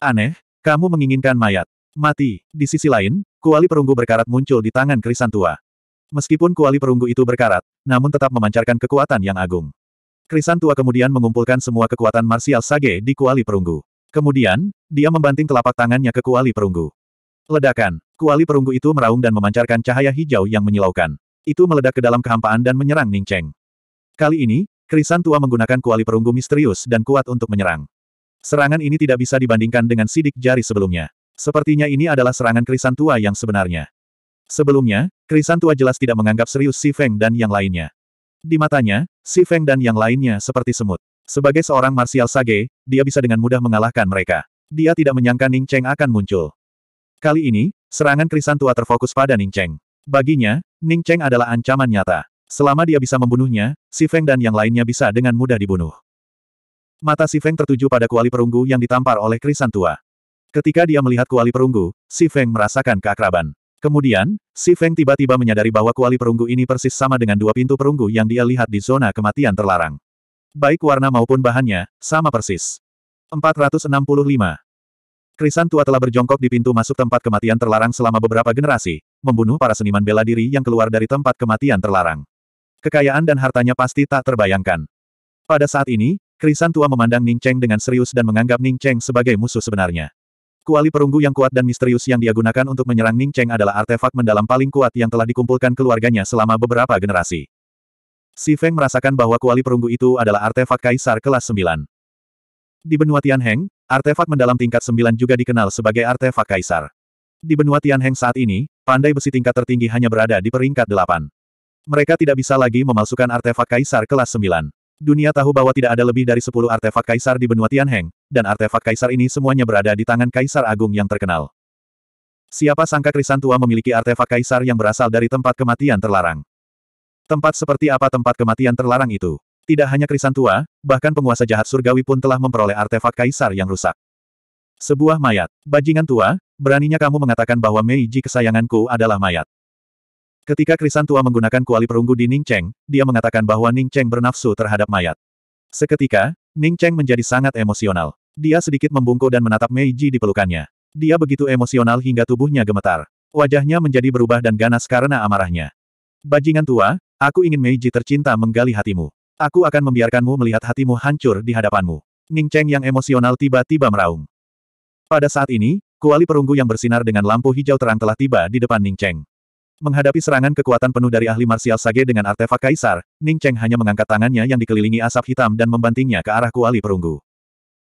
Aneh, kamu menginginkan mayat. Mati. Di sisi lain, kuali perunggu berkarat muncul di tangan Krisan tua. Meskipun kuali perunggu itu berkarat, namun tetap memancarkan kekuatan yang agung. Krisan tua kemudian mengumpulkan semua kekuatan marsial sage di kuali perunggu. Kemudian, dia membanting telapak tangannya ke kuali perunggu. Ledakan, kuali perunggu itu meraung dan memancarkan cahaya hijau yang menyilaukan. Itu meledak ke dalam kehampaan dan menyerang Ning Cheng. Kali ini, Krisan tua menggunakan kuali perunggu misterius dan kuat untuk menyerang. Serangan ini tidak bisa dibandingkan dengan sidik jari sebelumnya. Sepertinya ini adalah serangan krisan tua yang sebenarnya. Sebelumnya, Krisan tua jelas tidak menganggap serius Si Feng dan yang lainnya. Di matanya, Si Feng dan yang lainnya seperti semut. Sebagai seorang martial sage, dia bisa dengan mudah mengalahkan mereka. Dia tidak menyangka Ning Cheng akan muncul. Kali ini, serangan Krisan tua terfokus pada Ning Cheng. Baginya, Ning Cheng adalah ancaman nyata. Selama dia bisa membunuhnya, Si Feng dan yang lainnya bisa dengan mudah dibunuh. Mata Si Feng tertuju pada kuali perunggu yang ditampar oleh Krisan Tua. Ketika dia melihat kuali perunggu, Si Feng merasakan keakraban. Kemudian, Si Feng tiba-tiba menyadari bahwa kuali perunggu ini persis sama dengan dua pintu perunggu yang dia lihat di zona kematian terlarang. Baik warna maupun bahannya, sama persis. 465. Krisan tua telah berjongkok di pintu masuk tempat kematian terlarang selama beberapa generasi, membunuh para seniman bela diri yang keluar dari tempat kematian terlarang. Kekayaan dan hartanya pasti tak terbayangkan. Pada saat ini, Krisan tua memandang Ning Cheng dengan serius dan menganggap Ning Cheng sebagai musuh sebenarnya. Kuali perunggu yang kuat dan misterius yang dia gunakan untuk menyerang Ning Cheng adalah artefak mendalam paling kuat yang telah dikumpulkan keluarganya selama beberapa generasi. Si Feng merasakan bahwa kuali perunggu itu adalah artefak kaisar kelas 9. Di benua Tianheng, artefak mendalam tingkat 9 juga dikenal sebagai artefak kaisar. Di benua Tianheng saat ini, pandai besi tingkat tertinggi hanya berada di peringkat 8. Mereka tidak bisa lagi memalsukan artefak kaisar kelas 9. Dunia tahu bahwa tidak ada lebih dari 10 artefak kaisar di benua Tianheng, dan artefak kaisar ini semuanya berada di tangan kaisar agung yang terkenal. Siapa sangka Krisan Tua memiliki artefak kaisar yang berasal dari tempat kematian terlarang. Tempat seperti apa tempat kematian terlarang itu? Tidak hanya Krisan Tua, bahkan penguasa jahat surgawi pun telah memperoleh artefak kaisar yang rusak. Sebuah mayat. Bajingan tua, beraninya kamu mengatakan bahwa Meiji kesayanganku adalah mayat. Ketika Krisan tua menggunakan kuali perunggu di Ning Cheng, dia mengatakan bahwa Ning Cheng bernafsu terhadap mayat. Seketika, Ning Cheng menjadi sangat emosional. Dia sedikit membungkuk dan menatap Mei Ji di pelukannya. Dia begitu emosional hingga tubuhnya gemetar. Wajahnya menjadi berubah dan ganas karena amarahnya. Bajingan tua, aku ingin Meiji tercinta menggali hatimu. Aku akan membiarkanmu melihat hatimu hancur di hadapanmu. Ning Cheng yang emosional tiba-tiba meraung. Pada saat ini, kuali perunggu yang bersinar dengan lampu hijau terang telah tiba di depan Ning Cheng. Menghadapi serangan kekuatan penuh dari ahli marsial Sage dengan artefak kaisar, Ning Cheng hanya mengangkat tangannya yang dikelilingi asap hitam dan membantingnya ke arah kuali perunggu.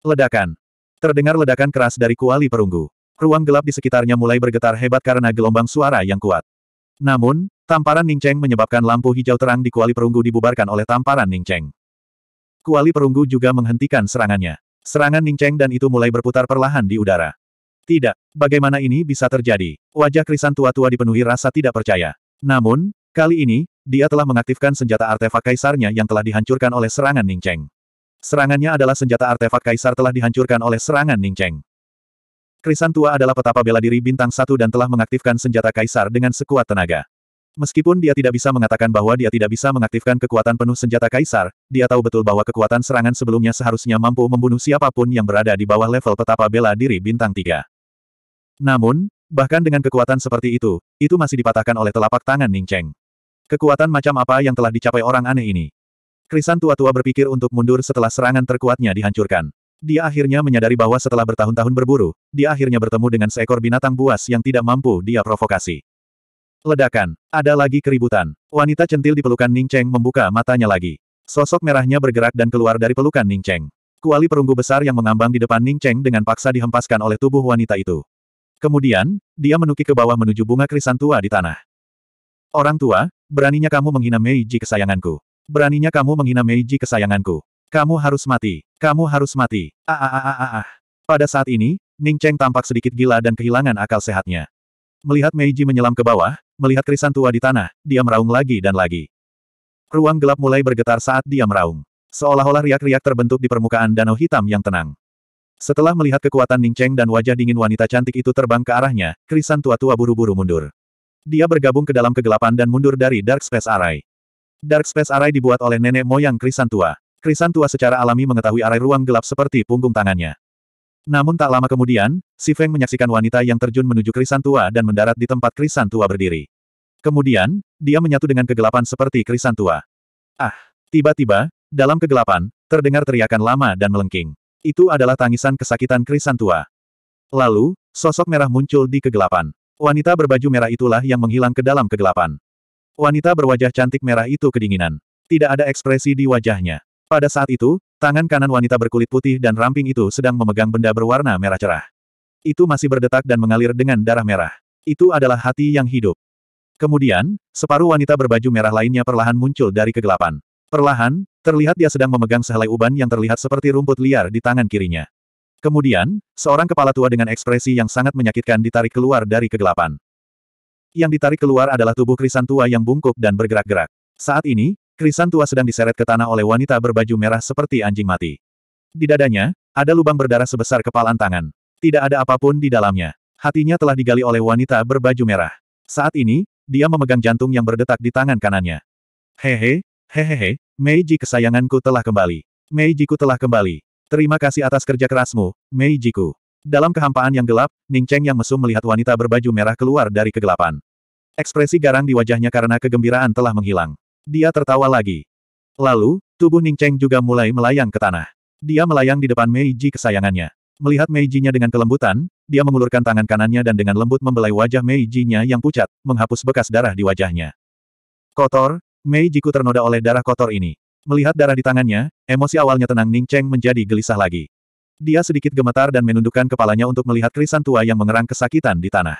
Ledakan. Terdengar ledakan keras dari kuali perunggu. Ruang gelap di sekitarnya mulai bergetar hebat karena gelombang suara yang kuat. Namun, tamparan Ning Cheng menyebabkan lampu hijau terang di kuali perunggu dibubarkan oleh tamparan Ning Cheng. Kuali perunggu juga menghentikan serangannya. Serangan Ning Cheng dan itu mulai berputar perlahan di udara. Tidak, bagaimana ini bisa terjadi? Wajah Krisan tua-tua dipenuhi rasa tidak percaya. Namun, kali ini, dia telah mengaktifkan senjata artefak kaisarnya yang telah dihancurkan oleh serangan Ning Cheng. Serangannya adalah senjata artefak kaisar telah dihancurkan oleh serangan Ningcheng. Krisan tua adalah petapa bela diri bintang satu dan telah mengaktifkan senjata kaisar dengan sekuat tenaga. Meskipun dia tidak bisa mengatakan bahwa dia tidak bisa mengaktifkan kekuatan penuh senjata kaisar, dia tahu betul bahwa kekuatan serangan sebelumnya seharusnya mampu membunuh siapapun yang berada di bawah level petapa bela diri bintang 3. Namun, bahkan dengan kekuatan seperti itu, itu masih dipatahkan oleh telapak tangan Ning Cheng. Kekuatan macam apa yang telah dicapai orang aneh ini? Krisan tua-tua berpikir untuk mundur setelah serangan terkuatnya dihancurkan. Dia akhirnya menyadari bahwa setelah bertahun-tahun berburu, dia akhirnya bertemu dengan seekor binatang buas yang tidak mampu dia provokasi. Ledakan. Ada lagi keributan. Wanita centil di pelukan Ning Cheng membuka matanya lagi. Sosok merahnya bergerak dan keluar dari pelukan Ning Cheng. Kuali perunggu besar yang mengambang di depan Ning Cheng dengan paksa dihempaskan oleh tubuh wanita itu. Kemudian, dia menukik ke bawah menuju bunga krisan tua di tanah. Orang tua, beraninya kamu menghina Meiji kesayanganku. Beraninya kamu menghina Meiji kesayanganku. Kamu harus mati. Kamu harus mati. Ah ah ah ah ah. Pada saat ini, Ning Cheng tampak sedikit gila dan kehilangan akal sehatnya. Melihat Meiji menyelam ke bawah, melihat krisan tua di tanah, dia meraung lagi dan lagi. Ruang gelap mulai bergetar saat dia meraung. Seolah-olah riak-riak terbentuk di permukaan danau hitam yang tenang. Setelah melihat kekuatan Ning Cheng dan wajah dingin wanita cantik itu terbang ke arahnya, Krisan tua-tua buru-buru mundur. Dia bergabung ke dalam kegelapan dan mundur dari Dark Space Array. Dark Space Array dibuat oleh nenek moyang Krisan tua. Krisan tua secara alami mengetahui array ruang gelap seperti punggung tangannya. Namun tak lama kemudian, Si Feng menyaksikan wanita yang terjun menuju Krisan tua dan mendarat di tempat Krisan tua berdiri. Kemudian, dia menyatu dengan kegelapan seperti Krisan tua. Ah! Tiba-tiba, dalam kegelapan, terdengar teriakan lama dan melengking. Itu adalah tangisan kesakitan Krisan tua. Lalu, sosok merah muncul di kegelapan. Wanita berbaju merah itulah yang menghilang ke dalam kegelapan. Wanita berwajah cantik merah itu kedinginan. Tidak ada ekspresi di wajahnya. Pada saat itu, tangan kanan wanita berkulit putih dan ramping itu sedang memegang benda berwarna merah cerah. Itu masih berdetak dan mengalir dengan darah merah. Itu adalah hati yang hidup. Kemudian, separuh wanita berbaju merah lainnya perlahan muncul dari kegelapan. Perlahan, Terlihat dia sedang memegang sehelai uban yang terlihat seperti rumput liar di tangan kirinya. Kemudian, seorang kepala tua dengan ekspresi yang sangat menyakitkan ditarik keluar dari kegelapan. Yang ditarik keluar adalah tubuh krisan tua yang bungkuk dan bergerak-gerak. Saat ini, krisan tua sedang diseret ke tanah oleh wanita berbaju merah seperti anjing mati. Di dadanya, ada lubang berdarah sebesar kepalan tangan. Tidak ada apapun di dalamnya. Hatinya telah digali oleh wanita berbaju merah. Saat ini, dia memegang jantung yang berdetak di tangan kanannya. Hehe, Hehehe, Meiji kesayanganku telah kembali. Meijiku telah kembali. Terima kasih atas kerja kerasmu, Meijiku. Dalam kehampaan yang gelap, Ning Cheng yang mesum melihat wanita berbaju merah keluar dari kegelapan. Ekspresi garang di wajahnya karena kegembiraan telah menghilang. Dia tertawa lagi. Lalu, tubuh Ning Cheng juga mulai melayang ke tanah. Dia melayang di depan Meiji kesayangannya. Melihat Meijinya dengan kelembutan, dia mengulurkan tangan kanannya dan dengan lembut membelai wajah Meijinya yang pucat, menghapus bekas darah di wajahnya. Kotor, Mei Jiku ternoda oleh darah kotor ini. Melihat darah di tangannya, emosi awalnya tenang Ning Cheng menjadi gelisah lagi. Dia sedikit gemetar dan menundukkan kepalanya untuk melihat krisan tua yang mengerang kesakitan di tanah.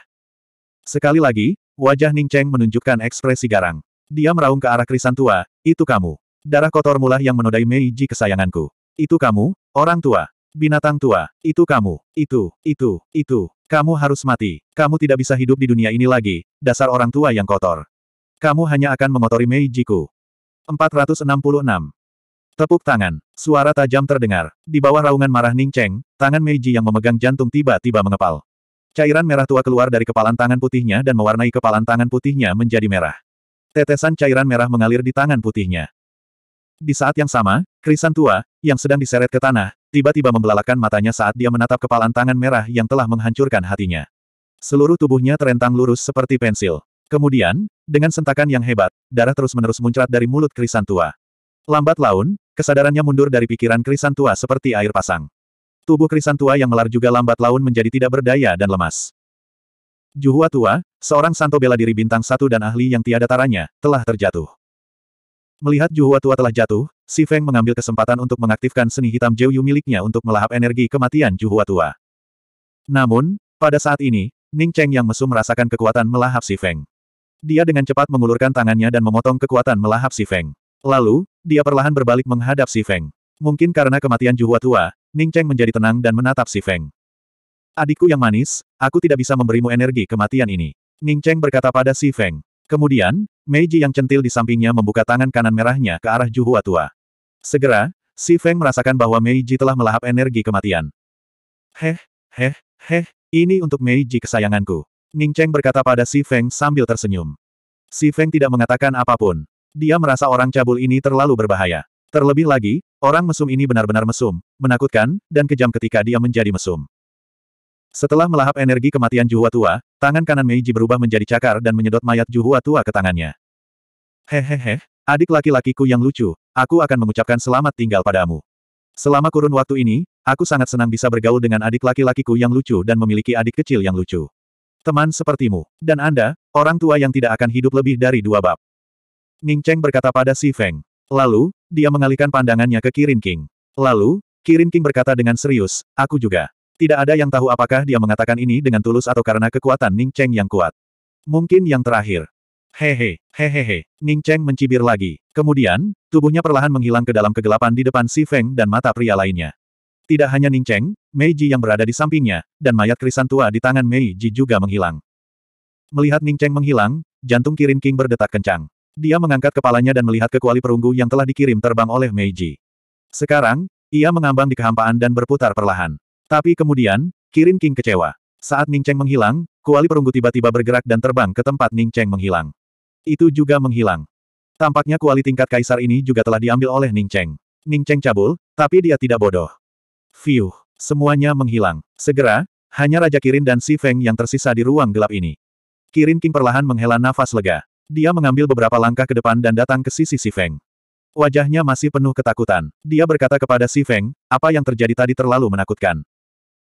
Sekali lagi, wajah Ning Cheng menunjukkan ekspresi garang. Dia meraung ke arah krisan tua, itu kamu. Darah kotor mulah yang menodai Mei Ji kesayanganku. Itu kamu, orang tua. Binatang tua, itu kamu, itu, itu, itu. Kamu harus mati. Kamu tidak bisa hidup di dunia ini lagi, dasar orang tua yang kotor. Kamu hanya akan mengotori Meijiku. 466. Tepuk tangan. Suara tajam terdengar. Di bawah raungan marah Ning Cheng, tangan Meiji yang memegang jantung tiba-tiba mengepal. Cairan merah tua keluar dari kepalan tangan putihnya dan mewarnai kepalan tangan putihnya menjadi merah. Tetesan cairan merah mengalir di tangan putihnya. Di saat yang sama, krisan tua, yang sedang diseret ke tanah, tiba-tiba membelalakan matanya saat dia menatap kepalan tangan merah yang telah menghancurkan hatinya. Seluruh tubuhnya terentang lurus seperti pensil. Kemudian, dengan sentakan yang hebat, darah terus-menerus muncrat dari mulut krisan tua. Lambat laun, kesadarannya mundur dari pikiran krisan tua seperti air pasang. Tubuh krisan tua yang melar juga lambat laun menjadi tidak berdaya dan lemas. Juhua tua, seorang santo bela diri bintang satu dan ahli yang tiada taranya, telah terjatuh. Melihat Juhua tua telah jatuh, Si Feng mengambil kesempatan untuk mengaktifkan seni hitam Yu miliknya untuk melahap energi kematian Juhua tua. Namun, pada saat ini, Ning Cheng yang mesum merasakan kekuatan melahap Si Feng. Dia dengan cepat mengulurkan tangannya dan memotong kekuatan melahap si Feng. Lalu, dia perlahan berbalik menghadap si Feng. Mungkin karena kematian Juhua tua, Ning Cheng menjadi tenang dan menatap si Feng. Adikku yang manis, aku tidak bisa memberimu energi kematian ini. Ning Cheng berkata pada si Feng. Kemudian, Meiji yang centil di sampingnya membuka tangan kanan merahnya ke arah Juhua tua. Segera, si Feng merasakan bahwa Meiji telah melahap energi kematian. Heh, heh, heh, ini untuk Meiji kesayanganku. Ning Cheng berkata pada Si Feng sambil tersenyum. Si Feng tidak mengatakan apapun. Dia merasa orang cabul ini terlalu berbahaya. Terlebih lagi, orang mesum ini benar-benar mesum, menakutkan, dan kejam ketika dia menjadi mesum. Setelah melahap energi kematian Juhua Tua, tangan kanan Meiji berubah menjadi cakar dan menyedot mayat Juhua Tua ke tangannya. Hehehe, adik laki-lakiku yang lucu, aku akan mengucapkan selamat tinggal padamu. Selama kurun waktu ini, aku sangat senang bisa bergaul dengan adik laki-lakiku yang lucu dan memiliki adik kecil yang lucu teman sepertimu, dan Anda, orang tua yang tidak akan hidup lebih dari dua bab. Ning Cheng berkata pada Si Feng. Lalu, dia mengalihkan pandangannya ke Kirin King. Lalu, Kirin King berkata dengan serius, aku juga. Tidak ada yang tahu apakah dia mengatakan ini dengan tulus atau karena kekuatan Ning Cheng yang kuat. Mungkin yang terakhir. Hehe, hehehe, Ning Cheng mencibir lagi. Kemudian, tubuhnya perlahan menghilang ke dalam kegelapan di depan Si Feng dan mata pria lainnya. Tidak hanya Ning Cheng, Mei Ji yang berada di sampingnya, dan mayat krisan tua di tangan Mei Ji juga menghilang. Melihat Ning Cheng menghilang, jantung Kirin King berdetak kencang. Dia mengangkat kepalanya dan melihat ke kuali perunggu yang telah dikirim terbang oleh Mei Ji. Sekarang, ia mengambang di kehampaan dan berputar perlahan. Tapi kemudian, Kirin King kecewa. Saat Ning Cheng menghilang, kuali perunggu tiba-tiba bergerak dan terbang ke tempat Ning Cheng menghilang. Itu juga menghilang. Tampaknya kuali tingkat kaisar ini juga telah diambil oleh Ning Cheng. Ning Cheng cabul, tapi dia tidak bodoh. Fiuh, semuanya menghilang. Segera, hanya Raja Kirin dan Si Feng yang tersisa di ruang gelap ini. Kirin King perlahan menghela nafas lega. Dia mengambil beberapa langkah ke depan dan datang ke sisi Si Feng. Wajahnya masih penuh ketakutan. Dia berkata kepada Si Feng, apa yang terjadi tadi terlalu menakutkan.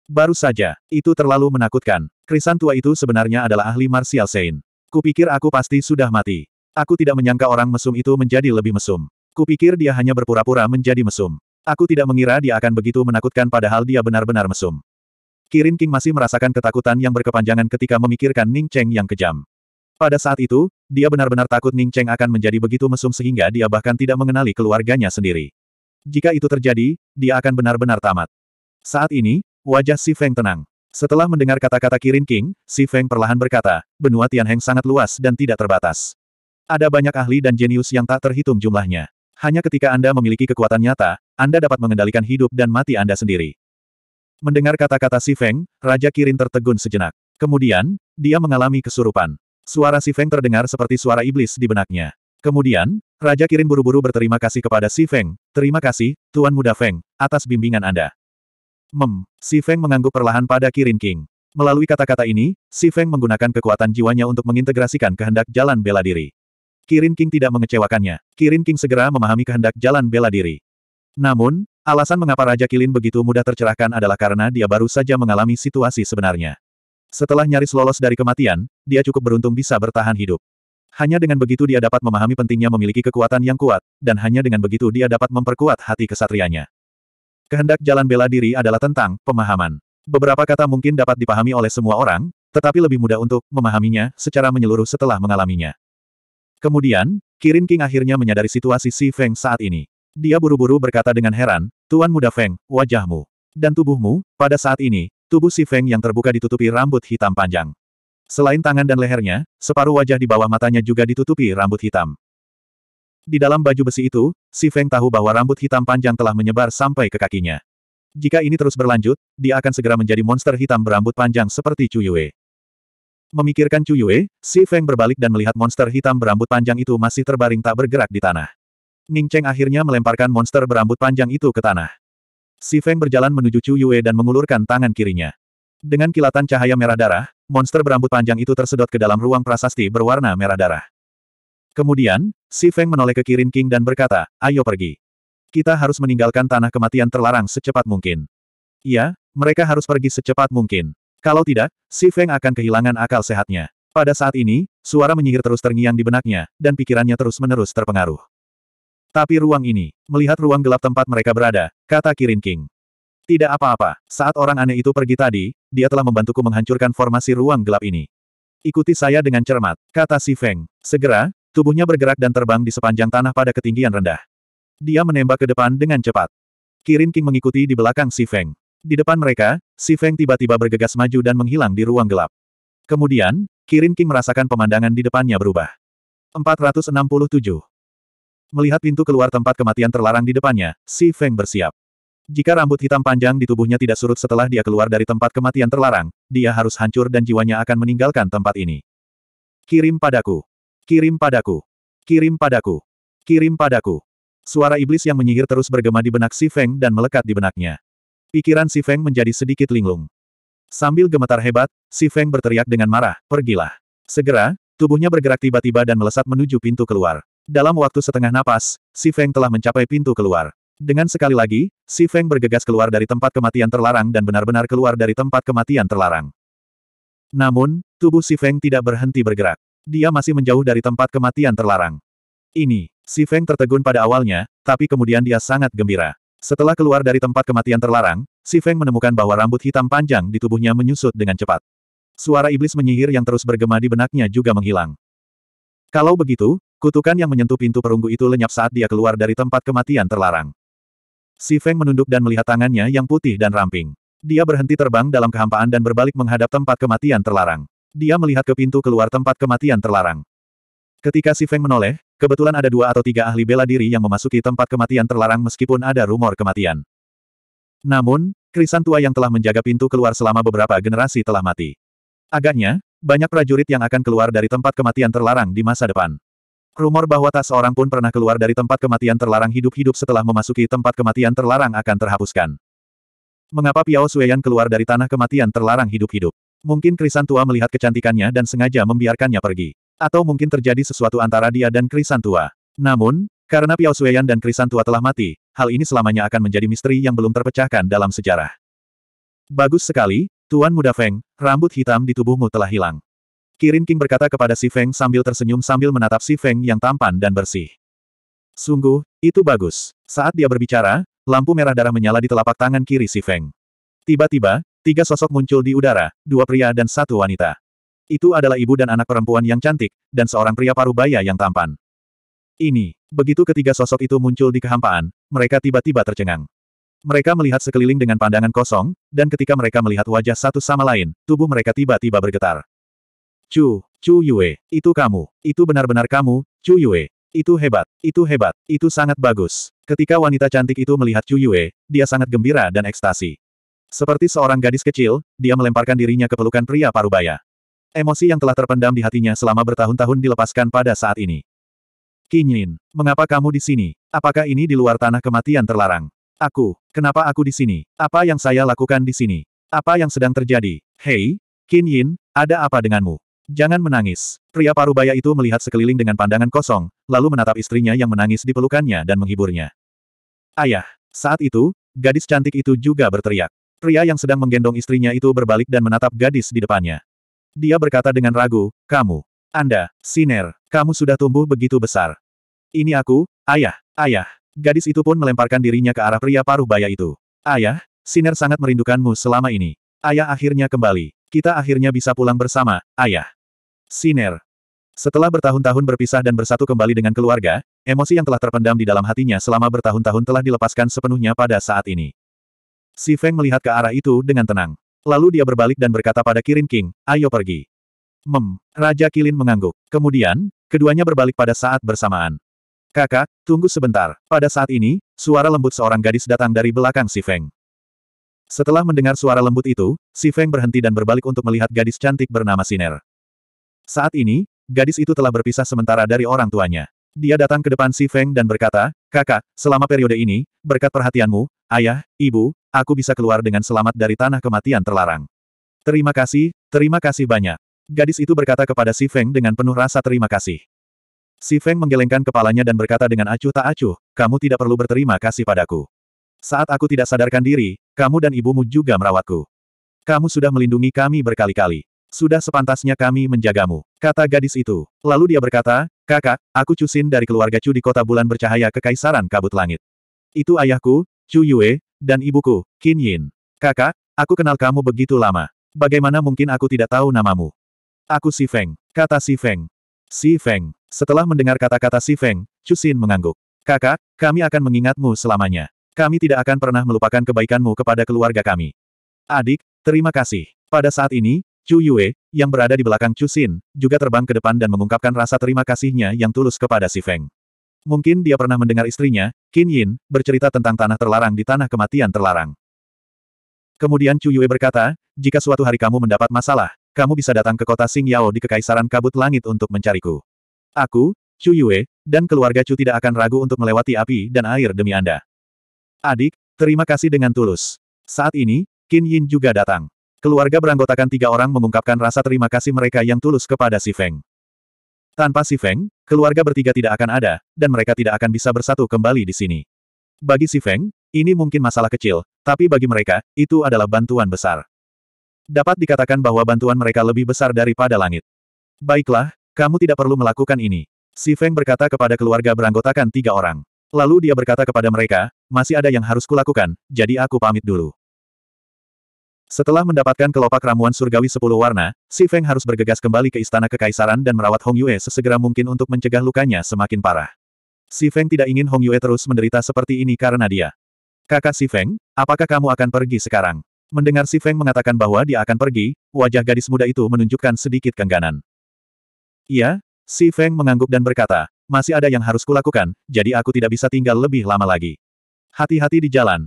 Baru saja, itu terlalu menakutkan. Krisan tua itu sebenarnya adalah ahli martial sein. Kupikir aku pasti sudah mati. Aku tidak menyangka orang mesum itu menjadi lebih mesum. Kupikir dia hanya berpura-pura menjadi mesum. Aku tidak mengira dia akan begitu menakutkan padahal dia benar-benar mesum. Kirin King masih merasakan ketakutan yang berkepanjangan ketika memikirkan Ning Cheng yang kejam. Pada saat itu, dia benar-benar takut Ning Cheng akan menjadi begitu mesum sehingga dia bahkan tidak mengenali keluarganya sendiri. Jika itu terjadi, dia akan benar-benar tamat. Saat ini, wajah Si Feng tenang. Setelah mendengar kata-kata Kirin King, Si Feng perlahan berkata, benua Tianheng sangat luas dan tidak terbatas. Ada banyak ahli dan jenius yang tak terhitung jumlahnya. Hanya ketika Anda memiliki kekuatan nyata, anda dapat mengendalikan hidup dan mati Anda sendiri. Mendengar kata-kata Si Feng, Raja Kirin tertegun sejenak. Kemudian, dia mengalami kesurupan. Suara Si Feng terdengar seperti suara iblis di benaknya. Kemudian, Raja Kirin buru-buru berterima kasih kepada Si Feng. Terima kasih, Tuan Muda Feng, atas bimbingan Anda. Mem, Si Feng mengangguk perlahan pada Kirin King. Melalui kata-kata ini, Si Feng menggunakan kekuatan jiwanya untuk mengintegrasikan kehendak jalan bela diri. Kirin King tidak mengecewakannya. Kirin King segera memahami kehendak jalan bela diri. Namun, alasan mengapa Raja Kilin begitu mudah tercerahkan adalah karena dia baru saja mengalami situasi sebenarnya. Setelah nyaris lolos dari kematian, dia cukup beruntung bisa bertahan hidup. Hanya dengan begitu dia dapat memahami pentingnya memiliki kekuatan yang kuat, dan hanya dengan begitu dia dapat memperkuat hati kesatrianya. Kehendak jalan bela diri adalah tentang pemahaman. Beberapa kata mungkin dapat dipahami oleh semua orang, tetapi lebih mudah untuk memahaminya secara menyeluruh setelah mengalaminya. Kemudian, Kirin King akhirnya menyadari situasi Si Feng saat ini. Dia buru-buru berkata dengan heran, Tuan Muda Feng, wajahmu dan tubuhmu, pada saat ini, tubuh si Feng yang terbuka ditutupi rambut hitam panjang. Selain tangan dan lehernya, separuh wajah di bawah matanya juga ditutupi rambut hitam. Di dalam baju besi itu, si Feng tahu bahwa rambut hitam panjang telah menyebar sampai ke kakinya. Jika ini terus berlanjut, dia akan segera menjadi monster hitam berambut panjang seperti Chu Yue. Memikirkan Chu Yue, si Feng berbalik dan melihat monster hitam berambut panjang itu masih terbaring tak bergerak di tanah. Ning Cheng akhirnya melemparkan monster berambut panjang itu ke tanah. Si Feng berjalan menuju Chu Yue dan mengulurkan tangan kirinya. Dengan kilatan cahaya merah darah, monster berambut panjang itu tersedot ke dalam ruang prasasti berwarna merah darah. Kemudian, Si Feng menoleh ke Kirin King dan berkata, ayo pergi. Kita harus meninggalkan tanah kematian terlarang secepat mungkin. Iya, mereka harus pergi secepat mungkin. Kalau tidak, Si Feng akan kehilangan akal sehatnya. Pada saat ini, suara menyihir terus terngiang di benaknya, dan pikirannya terus-menerus terpengaruh. Tapi ruang ini, melihat ruang gelap tempat mereka berada, kata Kirin King. Tidak apa-apa, saat orang aneh itu pergi tadi, dia telah membantuku menghancurkan formasi ruang gelap ini. Ikuti saya dengan cermat, kata Si Feng. Segera, tubuhnya bergerak dan terbang di sepanjang tanah pada ketinggian rendah. Dia menembak ke depan dengan cepat. Kirin King mengikuti di belakang Si Feng. Di depan mereka, Si Feng tiba-tiba bergegas maju dan menghilang di ruang gelap. Kemudian, Kirin King merasakan pemandangan di depannya berubah. 467. Melihat pintu keluar tempat kematian terlarang di depannya, Si Feng bersiap. Jika rambut hitam panjang di tubuhnya tidak surut setelah dia keluar dari tempat kematian terlarang, dia harus hancur dan jiwanya akan meninggalkan tempat ini. Kirim padaku. Kirim padaku. Kirim padaku. Kirim padaku. Suara iblis yang menyihir terus bergema di benak Si Feng dan melekat di benaknya. Pikiran Si Feng menjadi sedikit linglung. Sambil gemetar hebat, Si Feng berteriak dengan marah, pergilah. Segera, tubuhnya bergerak tiba-tiba dan melesat menuju pintu keluar. Dalam waktu setengah napas, Si Feng telah mencapai pintu keluar. Dengan sekali lagi, Si Feng bergegas keluar dari tempat kematian terlarang dan benar-benar keluar dari tempat kematian terlarang. Namun, tubuh Si Feng tidak berhenti bergerak. Dia masih menjauh dari tempat kematian terlarang. Ini, Si Feng tertegun pada awalnya, tapi kemudian dia sangat gembira. Setelah keluar dari tempat kematian terlarang, Si Feng menemukan bahwa rambut hitam panjang di tubuhnya menyusut dengan cepat. Suara iblis menyihir yang terus bergema di benaknya juga menghilang. Kalau begitu, Kutukan yang menyentuh pintu perunggu itu lenyap saat dia keluar dari tempat kematian terlarang. Si Feng menunduk dan melihat tangannya yang putih dan ramping. Dia berhenti terbang dalam kehampaan dan berbalik menghadap tempat kematian terlarang. Dia melihat ke pintu keluar tempat kematian terlarang. Ketika Si Feng menoleh, kebetulan ada dua atau tiga ahli bela diri yang memasuki tempat kematian terlarang meskipun ada rumor kematian. Namun, krisan tua yang telah menjaga pintu keluar selama beberapa generasi telah mati. Agaknya, banyak prajurit yang akan keluar dari tempat kematian terlarang di masa depan. Rumor bahwa tak seorang pun pernah keluar dari tempat kematian terlarang hidup-hidup setelah memasuki tempat kematian terlarang akan terhapuskan. Mengapa Piao Suyan keluar dari tanah kematian terlarang hidup-hidup? Mungkin Krisan Tua melihat kecantikannya dan sengaja membiarkannya pergi. Atau mungkin terjadi sesuatu antara dia dan Krisan Tua. Namun, karena Piao Suyan dan Krisan Tua telah mati, hal ini selamanya akan menjadi misteri yang belum terpecahkan dalam sejarah. Bagus sekali, Tuan Muda Feng, rambut hitam di tubuhmu telah hilang. Kirin King berkata kepada Si Feng sambil tersenyum sambil menatap Si Feng yang tampan dan bersih. Sungguh, itu bagus. Saat dia berbicara, lampu merah darah menyala di telapak tangan kiri Si Feng. Tiba-tiba, tiga sosok muncul di udara, dua pria dan satu wanita. Itu adalah ibu dan anak perempuan yang cantik, dan seorang pria paruh baya yang tampan. Ini, begitu ketiga sosok itu muncul di kehampaan, mereka tiba-tiba tercengang. Mereka melihat sekeliling dengan pandangan kosong, dan ketika mereka melihat wajah satu sama lain, tubuh mereka tiba-tiba bergetar. Chu, Chu Yue, itu kamu. Itu benar-benar kamu, Chu Yue. Itu hebat, itu hebat, itu sangat bagus. Ketika wanita cantik itu melihat Chu Yue, dia sangat gembira dan ekstasi. Seperti seorang gadis kecil, dia melemparkan dirinya ke pelukan pria parubaya. Emosi yang telah terpendam di hatinya selama bertahun-tahun dilepaskan pada saat ini. Kinyin, mengapa kamu di sini? Apakah ini di luar tanah kematian terlarang? Aku, kenapa aku di sini? Apa yang saya lakukan di sini? Apa yang sedang terjadi? Hei, Kinyin, ada apa denganmu? Jangan menangis. Pria parubaya itu melihat sekeliling dengan pandangan kosong, lalu menatap istrinya yang menangis di pelukannya dan menghiburnya. Ayah. Saat itu, gadis cantik itu juga berteriak. Pria yang sedang menggendong istrinya itu berbalik dan menatap gadis di depannya. Dia berkata dengan ragu, kamu, Anda, Siner, kamu sudah tumbuh begitu besar. Ini aku, ayah, ayah. Gadis itu pun melemparkan dirinya ke arah pria paruh baya itu. Ayah, Siner sangat merindukanmu selama ini. Ayah akhirnya kembali. Kita akhirnya bisa pulang bersama, ayah. Siner. Setelah bertahun-tahun berpisah dan bersatu kembali dengan keluarga, emosi yang telah terpendam di dalam hatinya selama bertahun-tahun telah dilepaskan sepenuhnya pada saat ini. Si Feng melihat ke arah itu dengan tenang. Lalu dia berbalik dan berkata pada Kirin King, ayo pergi. Mem, Raja Kilin mengangguk. Kemudian, keduanya berbalik pada saat bersamaan. Kakak, tunggu sebentar. Pada saat ini, suara lembut seorang gadis datang dari belakang si Feng. Setelah mendengar suara lembut itu, si Feng berhenti dan berbalik untuk melihat gadis cantik bernama Siner. Saat ini, gadis itu telah berpisah sementara dari orang tuanya. Dia datang ke depan Si Feng dan berkata, Kakak, selama periode ini, berkat perhatianmu, ayah, ibu, aku bisa keluar dengan selamat dari tanah kematian terlarang. Terima kasih, terima kasih banyak. Gadis itu berkata kepada Si Feng dengan penuh rasa terima kasih. Si Feng menggelengkan kepalanya dan berkata dengan acuh tak acuh, kamu tidak perlu berterima kasih padaku. Saat aku tidak sadarkan diri, kamu dan ibumu juga merawatku. Kamu sudah melindungi kami berkali-kali. Sudah sepantasnya kami menjagamu, kata gadis itu. Lalu dia berkata, kakak, aku Cusin dari keluarga Chu di kota bulan bercahaya kekaisaran kabut langit. Itu ayahku, Chu Yue, dan ibuku, Qin Yin. Kakak, aku kenal kamu begitu lama. Bagaimana mungkin aku tidak tahu namamu? Aku Si Feng, kata Si Feng. Si Feng. Setelah mendengar kata-kata Si Feng, Cusin mengangguk. Kakak, kami akan mengingatmu selamanya. Kami tidak akan pernah melupakan kebaikanmu kepada keluarga kami. Adik, terima kasih. Pada saat ini, Chu Yue, yang berada di belakang Chu Xin, juga terbang ke depan dan mengungkapkan rasa terima kasihnya yang tulus kepada si Feng. Mungkin dia pernah mendengar istrinya, Qin Yin, bercerita tentang tanah terlarang di tanah kematian terlarang. Kemudian Chu Yue berkata, jika suatu hari kamu mendapat masalah, kamu bisa datang ke kota Xing Yao di Kekaisaran Kabut Langit untuk mencariku. Aku, Chu Yue, dan keluarga Chu tidak akan ragu untuk melewati api dan air demi Anda. Adik, terima kasih dengan tulus. Saat ini, Qin Yin juga datang. Keluarga beranggotakan tiga orang mengungkapkan rasa terima kasih mereka yang tulus kepada Si Feng. Tanpa Si Feng, keluarga bertiga tidak akan ada, dan mereka tidak akan bisa bersatu kembali di sini. Bagi Si Feng, ini mungkin masalah kecil, tapi bagi mereka, itu adalah bantuan besar. Dapat dikatakan bahwa bantuan mereka lebih besar daripada langit. Baiklah, kamu tidak perlu melakukan ini. Si Feng berkata kepada keluarga beranggotakan tiga orang. Lalu dia berkata kepada mereka, masih ada yang harus kulakukan, jadi aku pamit dulu. Setelah mendapatkan kelopak ramuan surgawi sepuluh warna, Si Feng harus bergegas kembali ke istana kekaisaran dan merawat Hong Yue sesegera mungkin untuk mencegah lukanya semakin parah. Si Feng tidak ingin Hong Yue terus menderita seperti ini karena dia. Kakak Si Feng, apakah kamu akan pergi sekarang? Mendengar Si Feng mengatakan bahwa dia akan pergi, wajah gadis muda itu menunjukkan sedikit kengganan. Iya, Si Feng mengangguk dan berkata, masih ada yang harus kulakukan, jadi aku tidak bisa tinggal lebih lama lagi. Hati-hati di jalan.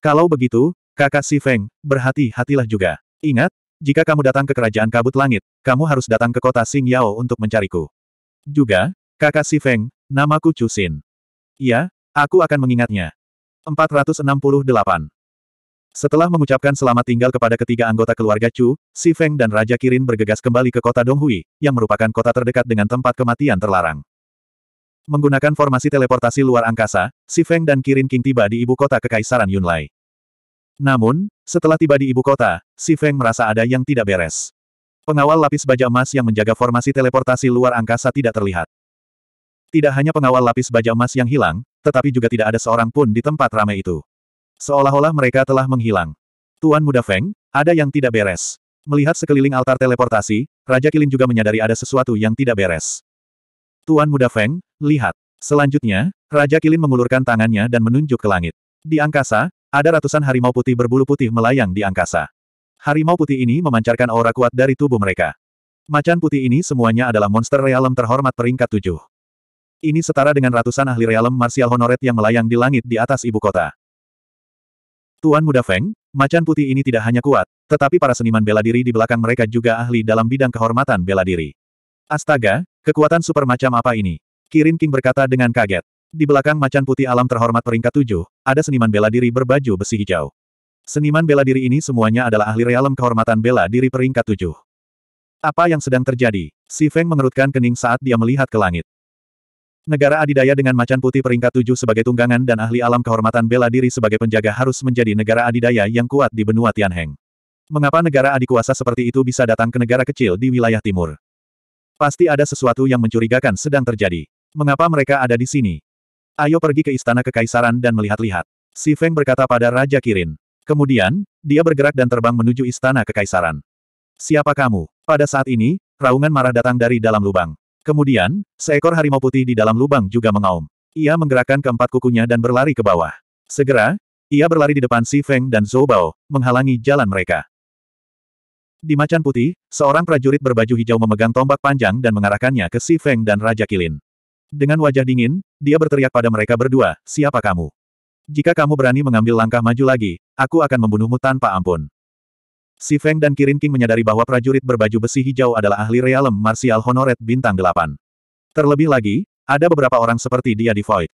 Kalau begitu, Kakak Si Feng, berhati-hatilah juga. Ingat, jika kamu datang ke kerajaan kabut langit, kamu harus datang ke kota Singyao Yao untuk mencariku. Juga, kakak Si Feng, namaku Chu Xin. Ya, aku akan mengingatnya. 468. Setelah mengucapkan selamat tinggal kepada ketiga anggota keluarga Chu, Si Feng dan Raja Kirin bergegas kembali ke kota Donghui, yang merupakan kota terdekat dengan tempat kematian terlarang. Menggunakan formasi teleportasi luar angkasa, Si Feng dan Kirin King tiba di ibu kota Kekaisaran Yunlai. Namun, setelah tiba di ibu kota, Si Feng merasa ada yang tidak beres. Pengawal lapis baja emas yang menjaga formasi teleportasi luar angkasa tidak terlihat. Tidak hanya pengawal lapis baja emas yang hilang, tetapi juga tidak ada seorang pun di tempat ramai itu. Seolah-olah mereka telah menghilang. Tuan Muda Feng, ada yang tidak beres. Melihat sekeliling altar teleportasi, Raja Kilin juga menyadari ada sesuatu yang tidak beres. Tuan Muda Feng, lihat. Selanjutnya, Raja Kilin mengulurkan tangannya dan menunjuk ke langit. Di angkasa, ada ratusan harimau putih berbulu putih melayang di angkasa. Harimau putih ini memancarkan aura kuat dari tubuh mereka. Macan putih ini semuanya adalah monster realem terhormat peringkat tujuh. Ini setara dengan ratusan ahli realem marsial honoret yang melayang di langit di atas ibu kota. Tuan Muda Feng, macan putih ini tidak hanya kuat, tetapi para seniman bela diri di belakang mereka juga ahli dalam bidang kehormatan bela diri. Astaga, kekuatan super macam apa ini? Kirin King berkata dengan kaget. Di belakang macan putih alam terhormat peringkat tujuh, ada seniman bela diri berbaju besi hijau. Seniman bela diri ini semuanya adalah ahli realem kehormatan bela diri peringkat tujuh. Apa yang sedang terjadi? Si Feng mengerutkan kening saat dia melihat ke langit. Negara adidaya dengan macan putih peringkat tujuh sebagai tunggangan dan ahli alam kehormatan bela diri sebagai penjaga harus menjadi negara adidaya yang kuat di benua Tianheng. Mengapa negara adikuasa seperti itu bisa datang ke negara kecil di wilayah timur? Pasti ada sesuatu yang mencurigakan sedang terjadi. Mengapa mereka ada di sini? Ayo pergi ke istana kekaisaran dan melihat-lihat. Si Feng berkata pada Raja Kirin. Kemudian, dia bergerak dan terbang menuju istana kekaisaran. Siapa kamu? Pada saat ini, raungan marah datang dari dalam lubang. Kemudian, seekor harimau putih di dalam lubang juga mengaum. Ia menggerakkan keempat kukunya dan berlari ke bawah. Segera, ia berlari di depan Si Feng dan Zhou Bao, menghalangi jalan mereka. Di macan putih, seorang prajurit berbaju hijau memegang tombak panjang dan mengarahkannya ke Si Feng dan Raja Kilin. Dengan wajah dingin, dia berteriak pada mereka berdua, siapa kamu? Jika kamu berani mengambil langkah maju lagi, aku akan membunuhmu tanpa ampun. Si Feng dan Kirin King menyadari bahwa prajurit berbaju besi hijau adalah ahli realem martial honoret bintang delapan. Terlebih lagi, ada beberapa orang seperti dia di Void.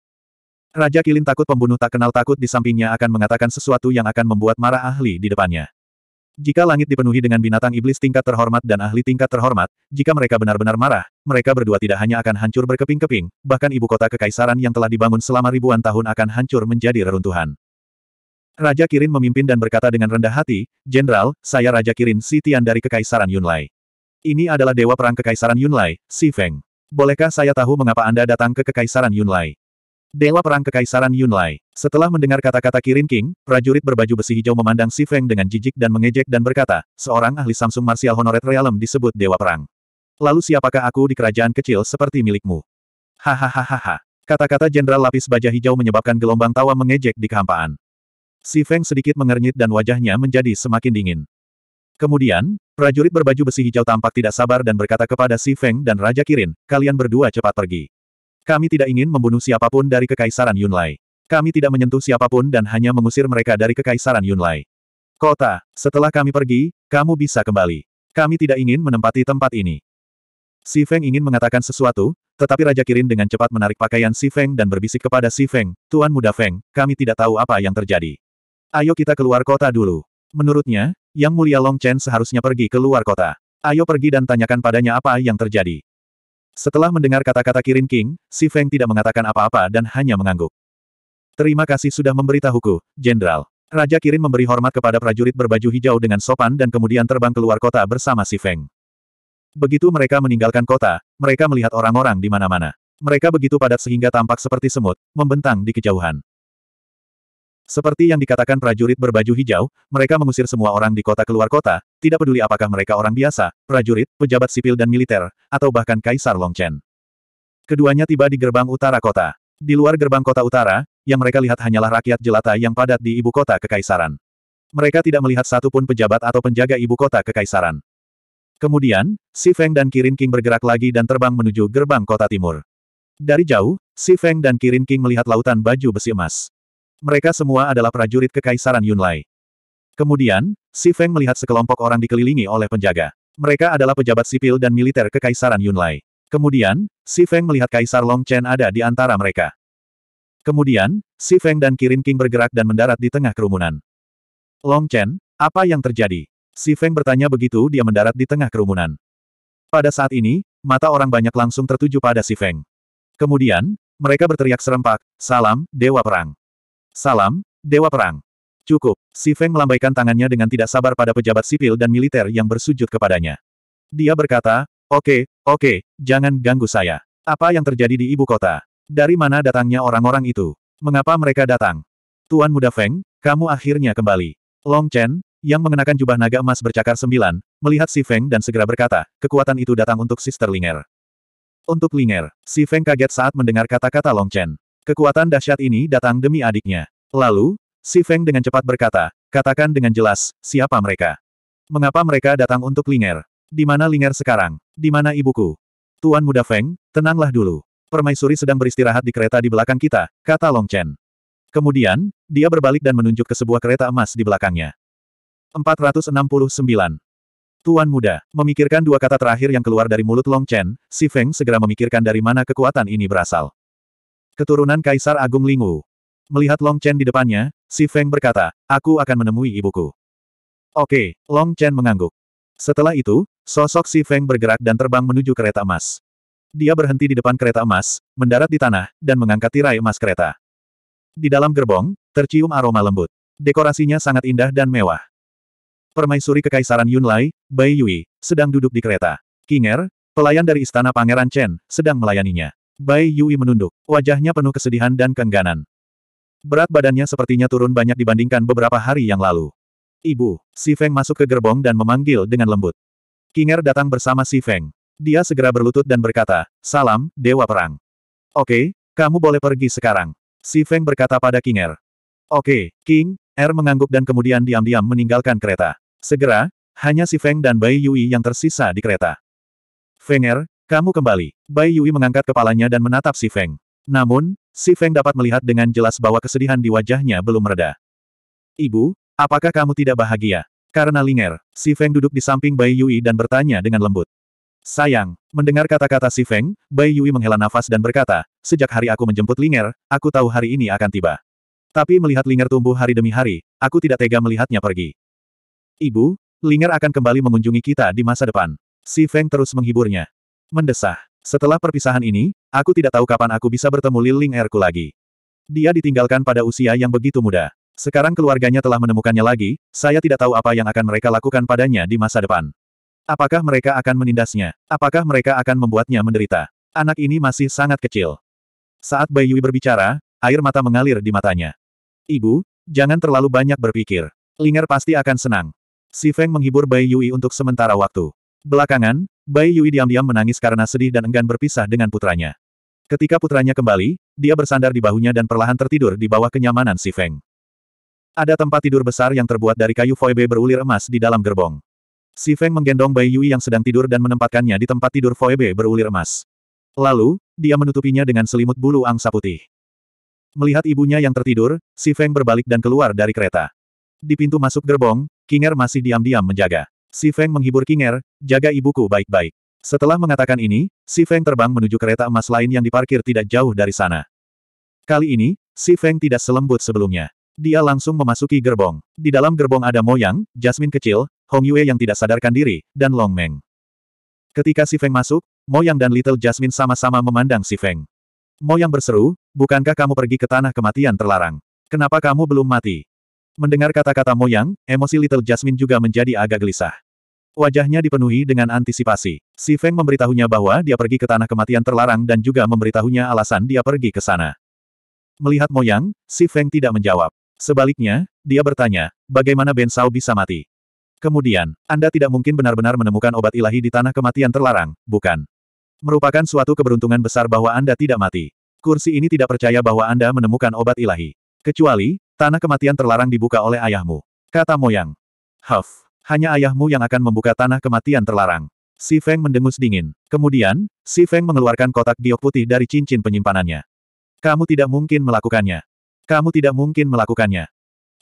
Raja Kilin takut pembunuh tak kenal takut di sampingnya akan mengatakan sesuatu yang akan membuat marah ahli di depannya. Jika langit dipenuhi dengan binatang iblis tingkat terhormat dan ahli tingkat terhormat, jika mereka benar-benar marah, mereka berdua tidak hanya akan hancur berkeping-keping, bahkan ibu kota kekaisaran yang telah dibangun selama ribuan tahun akan hancur menjadi reruntuhan. Raja Kirin memimpin dan berkata dengan rendah hati, Jenderal, saya Raja Kirin Si Tian dari Kekaisaran Yunlai. Ini adalah Dewa Perang Kekaisaran Yunlai, Si Feng. Bolehkah saya tahu mengapa Anda datang ke Kekaisaran Yunlai? Dewa Perang Kekaisaran Yunlai. Setelah mendengar kata-kata Kirin King, prajurit berbaju besi hijau memandang Si Feng dengan jijik dan mengejek dan berkata, seorang ahli Samsung Martial Honoret Realm disebut Dewa Perang. Lalu siapakah aku di kerajaan kecil seperti milikmu? Hahaha. Kata-kata Jenderal Lapis Baja Hijau menyebabkan gelombang tawa mengejek di kehampaan. Si Feng sedikit mengernyit dan wajahnya menjadi semakin dingin. Kemudian, prajurit berbaju besi hijau tampak tidak sabar dan berkata kepada Si Feng dan Raja Kirin, kalian berdua cepat pergi. Kami tidak ingin membunuh siapapun dari Kekaisaran Yunlai. Kami tidak menyentuh siapapun dan hanya mengusir mereka dari Kekaisaran Yunlai. Kota, setelah kami pergi, kamu bisa kembali. Kami tidak ingin menempati tempat ini. Si Feng ingin mengatakan sesuatu, tetapi Raja Kirin dengan cepat menarik pakaian Si Feng dan berbisik kepada Si Feng, Tuan Muda Feng, kami tidak tahu apa yang terjadi. Ayo kita keluar kota dulu. Menurutnya, Yang Mulia Long Chen seharusnya pergi keluar kota. Ayo pergi dan tanyakan padanya apa yang terjadi. Setelah mendengar kata-kata Kirin King, Si Feng tidak mengatakan apa-apa dan hanya mengangguk. Terima kasih sudah memberitahuku, Jenderal. Raja Kirin memberi hormat kepada prajurit berbaju hijau dengan sopan dan kemudian terbang keluar kota bersama Si Feng. Begitu mereka meninggalkan kota, mereka melihat orang-orang di mana-mana. Mereka begitu padat sehingga tampak seperti semut, membentang di kejauhan. Seperti yang dikatakan prajurit berbaju hijau, mereka mengusir semua orang di kota keluar kota, tidak peduli apakah mereka orang biasa, prajurit, pejabat sipil dan militer, atau bahkan Kaisar Longchen. Keduanya tiba di gerbang utara kota. Di luar gerbang kota utara, yang mereka lihat hanyalah rakyat jelata yang padat di ibu kota kekaisaran. Mereka tidak melihat satupun pejabat atau penjaga ibu kota kekaisaran. Kemudian, Si Feng dan Kirin King bergerak lagi dan terbang menuju gerbang kota timur. Dari jauh, Si Feng dan Kirin King melihat lautan baju besi emas. Mereka semua adalah prajurit Kekaisaran Yunlai. Kemudian, Si Feng melihat sekelompok orang dikelilingi oleh penjaga. Mereka adalah pejabat sipil dan militer Kekaisaran Yunlai. Kemudian, Si Feng melihat Kaisar Long Chen ada di antara mereka. Kemudian, Si Feng dan Kirin King bergerak dan mendarat di tengah kerumunan. Long Chen, apa yang terjadi? Si Feng bertanya begitu dia mendarat di tengah kerumunan. Pada saat ini, mata orang banyak langsung tertuju pada Si Feng. Kemudian, mereka berteriak serempak, salam, Dewa Perang. Salam, Dewa Perang. Cukup, Si Feng melambaikan tangannya dengan tidak sabar pada pejabat sipil dan militer yang bersujud kepadanya. Dia berkata, oke, oke, jangan ganggu saya. Apa yang terjadi di ibu kota? Dari mana datangnya orang-orang itu? Mengapa mereka datang? Tuan Muda Feng, kamu akhirnya kembali. Long Chen, yang mengenakan jubah naga emas bercakar sembilan, melihat Si Feng dan segera berkata, kekuatan itu datang untuk Sister Linger. Untuk Linger, Si Feng kaget saat mendengar kata-kata Long Chen. Kekuatan dahsyat ini datang demi adiknya. Lalu, Si Feng dengan cepat berkata, katakan dengan jelas, siapa mereka? Mengapa mereka datang untuk Linger? Di mana Linger sekarang? Di mana ibuku? Tuan muda Feng, tenanglah dulu. Permaisuri sedang beristirahat di kereta di belakang kita, kata Long Chen. Kemudian, dia berbalik dan menunjuk ke sebuah kereta emas di belakangnya. 469. Tuan muda, memikirkan dua kata terakhir yang keluar dari mulut Long Chen, Si Feng segera memikirkan dari mana kekuatan ini berasal. Keturunan Kaisar Agung Lingwu. Melihat Long Chen di depannya, si Feng berkata, aku akan menemui ibuku. Oke, Long Chen mengangguk. Setelah itu, sosok si Feng bergerak dan terbang menuju kereta emas. Dia berhenti di depan kereta emas, mendarat di tanah, dan mengangkat tirai emas kereta. Di dalam gerbong, tercium aroma lembut. Dekorasinya sangat indah dan mewah. Permaisuri Kekaisaran Yunlai, Bai Yui, sedang duduk di kereta. Kinger, pelayan dari istana Pangeran Chen, sedang melayaninya. Bai Yui menunduk. Wajahnya penuh kesedihan dan kengganan. Berat badannya sepertinya turun banyak dibandingkan beberapa hari yang lalu. Ibu, Si Feng masuk ke gerbong dan memanggil dengan lembut. Kinger datang bersama Si Feng. Dia segera berlutut dan berkata, Salam, Dewa Perang. Oke, kamu boleh pergi sekarang. Si Feng berkata pada Kinger. Oke, King, R er mengangguk dan kemudian diam-diam meninggalkan kereta. Segera, hanya si Feng dan Bai Yui yang tersisa di kereta. Fenger, kamu kembali. Bai Yui mengangkat kepalanya dan menatap Si Feng. Namun, Si Feng dapat melihat dengan jelas bahwa kesedihan di wajahnya belum mereda. Ibu, apakah kamu tidak bahagia? Karena Linger, Si Feng duduk di samping Bai Yui dan bertanya dengan lembut. Sayang, mendengar kata-kata Si Feng, Bai Yui menghela nafas dan berkata, sejak hari aku menjemput Linger, aku tahu hari ini akan tiba. Tapi melihat Linger tumbuh hari demi hari, aku tidak tega melihatnya pergi. Ibu, Linger akan kembali mengunjungi kita di masa depan. Si Feng terus menghiburnya mendesah. Setelah perpisahan ini, aku tidak tahu kapan aku bisa bertemu Liling Erku lagi. Dia ditinggalkan pada usia yang begitu muda. Sekarang keluarganya telah menemukannya lagi, saya tidak tahu apa yang akan mereka lakukan padanya di masa depan. Apakah mereka akan menindasnya? Apakah mereka akan membuatnya menderita? Anak ini masih sangat kecil. Saat Bai Yui berbicara, air mata mengalir di matanya. Ibu, jangan terlalu banyak berpikir. Linger pasti akan senang. Si Feng menghibur Bai Yui untuk sementara waktu. Belakangan, Bai Yui diam-diam menangis karena sedih dan enggan berpisah dengan putranya. Ketika putranya kembali, dia bersandar di bahunya dan perlahan tertidur di bawah kenyamanan si Feng. Ada tempat tidur besar yang terbuat dari kayu foibe berulir emas di dalam gerbong. Si Feng menggendong Bai Yui yang sedang tidur dan menempatkannya di tempat tidur foibe berulir emas. Lalu, dia menutupinya dengan selimut bulu angsa putih. Melihat ibunya yang tertidur, si Feng berbalik dan keluar dari kereta. Di pintu masuk gerbong, Kinger masih diam-diam menjaga. Si Feng menghibur Kinger, jaga ibuku baik-baik. Setelah mengatakan ini, Si Feng terbang menuju kereta emas lain yang diparkir tidak jauh dari sana. Kali ini, Si Feng tidak selembut sebelumnya. Dia langsung memasuki gerbong. Di dalam gerbong ada Moyang, Jasmine kecil, Hong Yue yang tidak sadarkan diri, dan Long Meng. Ketika Si Feng masuk, Moyang dan Little Jasmine sama-sama memandang Si Feng. Moyang berseru, bukankah kamu pergi ke tanah kematian terlarang? Kenapa kamu belum mati? Mendengar kata-kata Moyang, emosi Little Jasmine juga menjadi agak gelisah. Wajahnya dipenuhi dengan antisipasi. Si Feng memberitahunya bahwa dia pergi ke tanah kematian terlarang dan juga memberitahunya alasan dia pergi ke sana. Melihat Moyang, si Feng tidak menjawab. Sebaliknya, dia bertanya, bagaimana Ben Sao bisa mati? Kemudian, Anda tidak mungkin benar-benar menemukan obat ilahi di tanah kematian terlarang, bukan? Merupakan suatu keberuntungan besar bahwa Anda tidak mati. Kursi ini tidak percaya bahwa Anda menemukan obat ilahi. Kecuali, Tanah kematian terlarang dibuka oleh ayahmu. Kata Moyang. Huff. Hanya ayahmu yang akan membuka tanah kematian terlarang. Si Feng mendengus dingin. Kemudian, Si Feng mengeluarkan kotak giok putih dari cincin penyimpanannya. Kamu tidak mungkin melakukannya. Kamu tidak mungkin melakukannya.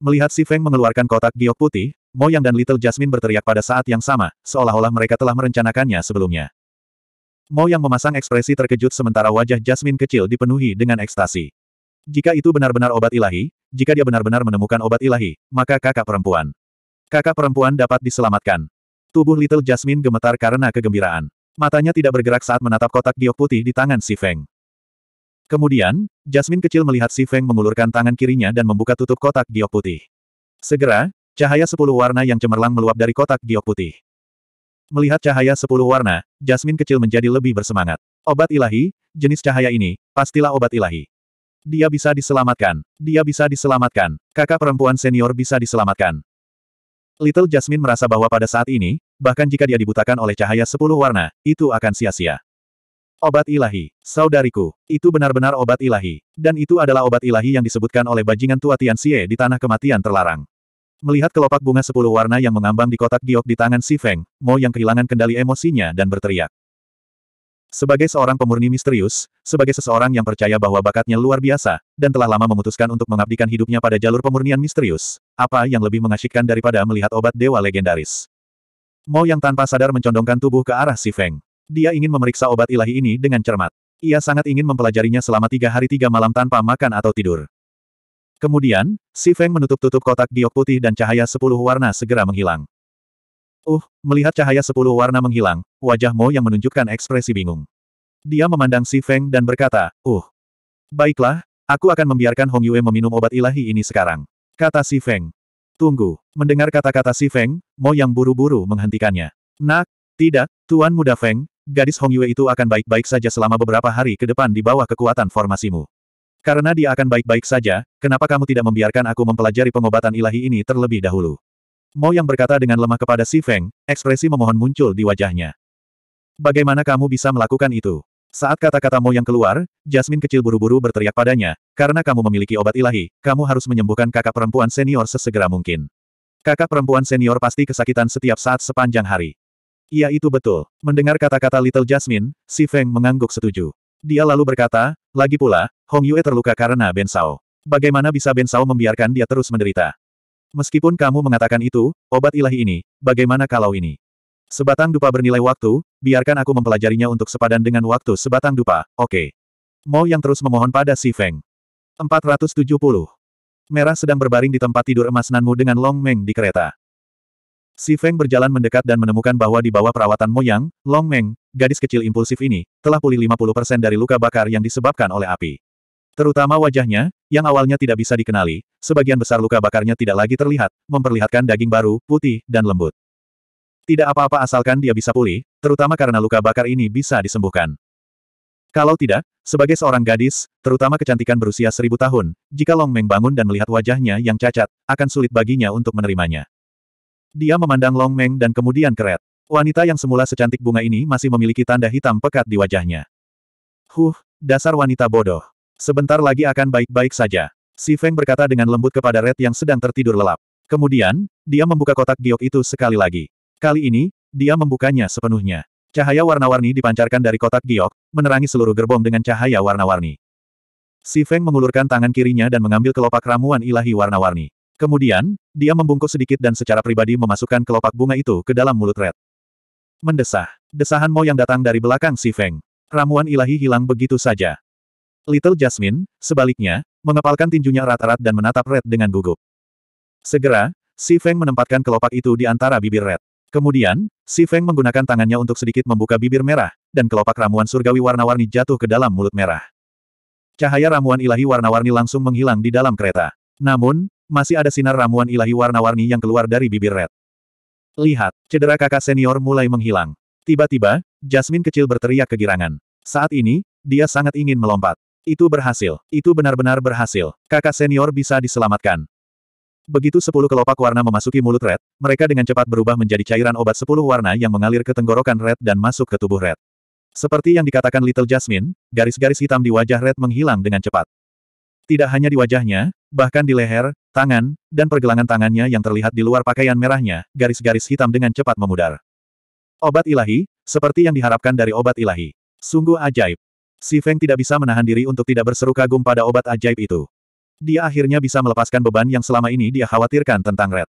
Melihat Si Feng mengeluarkan kotak giok putih, Moyang dan Little Jasmine berteriak pada saat yang sama, seolah-olah mereka telah merencanakannya sebelumnya. Moyang memasang ekspresi terkejut sementara wajah Jasmine kecil dipenuhi dengan ekstasi. Jika itu benar-benar obat ilahi, jika dia benar-benar menemukan obat ilahi, maka kakak perempuan. Kakak perempuan dapat diselamatkan. Tubuh Little Jasmine gemetar karena kegembiraan. Matanya tidak bergerak saat menatap kotak giok putih di tangan Si Feng. Kemudian, Jasmine kecil melihat Si Feng mengulurkan tangan kirinya dan membuka tutup kotak giok putih. Segera, cahaya sepuluh warna yang cemerlang meluap dari kotak giok putih. Melihat cahaya sepuluh warna, Jasmine kecil menjadi lebih bersemangat. Obat ilahi, jenis cahaya ini, pastilah obat ilahi. Dia bisa diselamatkan. Dia bisa diselamatkan. Kakak perempuan senior bisa diselamatkan. Little Jasmine merasa bahwa pada saat ini, bahkan jika dia dibutakan oleh cahaya sepuluh warna, itu akan sia-sia. Obat ilahi. Saudariku, itu benar-benar obat ilahi. Dan itu adalah obat ilahi yang disebutkan oleh bajingan tua Tian Xie di tanah kematian terlarang. Melihat kelopak bunga sepuluh warna yang mengambang di kotak giok di tangan Si Feng, Mo yang kehilangan kendali emosinya dan berteriak. Sebagai seorang pemurni misterius, sebagai seseorang yang percaya bahwa bakatnya luar biasa, dan telah lama memutuskan untuk mengabdikan hidupnya pada jalur pemurnian misterius, apa yang lebih mengasyikkan daripada melihat obat dewa legendaris? Mo yang tanpa sadar mencondongkan tubuh ke arah si Feng. Dia ingin memeriksa obat ilahi ini dengan cermat. Ia sangat ingin mempelajarinya selama tiga hari tiga malam tanpa makan atau tidur. Kemudian, si Feng menutup-tutup kotak giok putih dan cahaya sepuluh warna segera menghilang. Uh, melihat cahaya sepuluh warna menghilang, wajah Mo yang menunjukkan ekspresi bingung. Dia memandang Si Feng dan berkata, Uh, baiklah, aku akan membiarkan Hong Yue meminum obat ilahi ini sekarang. Kata Si Feng. Tunggu, mendengar kata-kata Si Feng, Mo yang buru-buru menghentikannya. Nak, tidak, Tuan Muda Feng, gadis Hong Yue itu akan baik-baik saja selama beberapa hari ke depan di bawah kekuatan formasimu. Karena dia akan baik-baik saja, kenapa kamu tidak membiarkan aku mempelajari pengobatan ilahi ini terlebih dahulu? Mo yang berkata dengan lemah kepada Si Feng, ekspresi memohon muncul di wajahnya. Bagaimana kamu bisa melakukan itu? Saat kata-kata Mo yang keluar, Jasmine kecil buru-buru berteriak padanya, karena kamu memiliki obat ilahi, kamu harus menyembuhkan kakak perempuan senior sesegera mungkin. Kakak perempuan senior pasti kesakitan setiap saat sepanjang hari. Iya itu betul. Mendengar kata-kata Little Jasmine, Si Feng mengangguk setuju. Dia lalu berkata, lagi pula, Hong Yue terluka karena Ben Sao. Bagaimana bisa Ben Sao membiarkan dia terus menderita? Meskipun kamu mengatakan itu, obat ilahi ini, bagaimana kalau ini? Sebatang dupa bernilai waktu, biarkan aku mempelajarinya untuk sepadan dengan waktu sebatang dupa, oke. Okay. Mo yang terus memohon pada si Feng. 470. Merah sedang berbaring di tempat tidur emas Nanmu dengan Long Meng di kereta. Si Feng berjalan mendekat dan menemukan bahwa di bawah perawatan moyang, Long Meng, gadis kecil impulsif ini, telah pulih 50% dari luka bakar yang disebabkan oleh api. Terutama wajahnya, yang awalnya tidak bisa dikenali, sebagian besar luka bakarnya tidak lagi terlihat, memperlihatkan daging baru, putih, dan lembut. Tidak apa-apa asalkan dia bisa pulih, terutama karena luka bakar ini bisa disembuhkan. Kalau tidak, sebagai seorang gadis, terutama kecantikan berusia seribu tahun, jika Long Meng bangun dan melihat wajahnya yang cacat, akan sulit baginya untuk menerimanya. Dia memandang Long Meng dan kemudian keret. Wanita yang semula secantik bunga ini masih memiliki tanda hitam pekat di wajahnya. Huh, dasar wanita bodoh. Sebentar lagi akan baik-baik saja. Si Feng berkata dengan lembut kepada Red yang sedang tertidur lelap. Kemudian, dia membuka kotak giok itu sekali lagi. Kali ini, dia membukanya sepenuhnya. Cahaya warna-warni dipancarkan dari kotak giok, menerangi seluruh gerbong dengan cahaya warna-warni. Si Feng mengulurkan tangan kirinya dan mengambil kelopak ramuan ilahi warna-warni. Kemudian, dia membungkus sedikit dan secara pribadi memasukkan kelopak bunga itu ke dalam mulut Red. Mendesah. Desahan Mo yang datang dari belakang Si Feng. Ramuan ilahi hilang begitu saja. Little Jasmine, sebaliknya, mengepalkan tinjunya erat-erat dan menatap Red dengan gugup. Segera, Si Feng menempatkan kelopak itu di antara bibir Red. Kemudian, Si Feng menggunakan tangannya untuk sedikit membuka bibir merah, dan kelopak ramuan surgawi warna-warni jatuh ke dalam mulut merah. Cahaya ramuan ilahi warna-warni langsung menghilang di dalam kereta. Namun, masih ada sinar ramuan ilahi warna-warni yang keluar dari bibir Red. Lihat, cedera kakak senior mulai menghilang. Tiba-tiba, Jasmine kecil berteriak kegirangan. Saat ini, dia sangat ingin melompat. Itu berhasil. Itu benar-benar berhasil. Kakak senior bisa diselamatkan. Begitu sepuluh kelopak warna memasuki mulut Red, mereka dengan cepat berubah menjadi cairan obat sepuluh warna yang mengalir ke tenggorokan Red dan masuk ke tubuh Red. Seperti yang dikatakan Little Jasmine, garis-garis hitam di wajah Red menghilang dengan cepat. Tidak hanya di wajahnya, bahkan di leher, tangan, dan pergelangan tangannya yang terlihat di luar pakaian merahnya, garis-garis hitam dengan cepat memudar. Obat ilahi, seperti yang diharapkan dari obat ilahi. Sungguh ajaib. Si Feng tidak bisa menahan diri untuk tidak berseru kagum pada obat ajaib itu. Dia akhirnya bisa melepaskan beban yang selama ini dia khawatirkan tentang Red.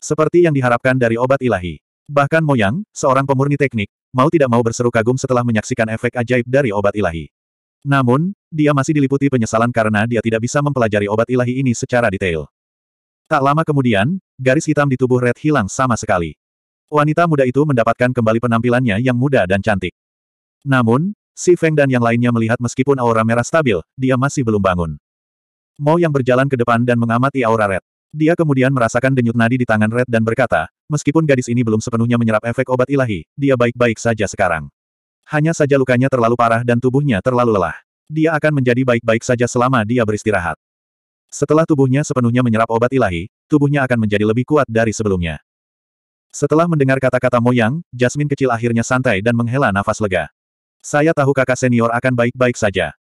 Seperti yang diharapkan dari obat ilahi. Bahkan Moyang, seorang pemurni teknik, mau tidak mau berseru kagum setelah menyaksikan efek ajaib dari obat ilahi. Namun, dia masih diliputi penyesalan karena dia tidak bisa mempelajari obat ilahi ini secara detail. Tak lama kemudian, garis hitam di tubuh Red hilang sama sekali. Wanita muda itu mendapatkan kembali penampilannya yang muda dan cantik. Namun, Si Feng dan yang lainnya melihat meskipun aura merah stabil, dia masih belum bangun. Mo yang berjalan ke depan dan mengamati aura Red. Dia kemudian merasakan denyut nadi di tangan Red dan berkata, meskipun gadis ini belum sepenuhnya menyerap efek obat ilahi, dia baik-baik saja sekarang. Hanya saja lukanya terlalu parah dan tubuhnya terlalu lelah. Dia akan menjadi baik-baik saja selama dia beristirahat. Setelah tubuhnya sepenuhnya menyerap obat ilahi, tubuhnya akan menjadi lebih kuat dari sebelumnya. Setelah mendengar kata-kata Mo Yang, Jasmine kecil akhirnya santai dan menghela nafas lega. Saya tahu kakak senior akan baik-baik saja.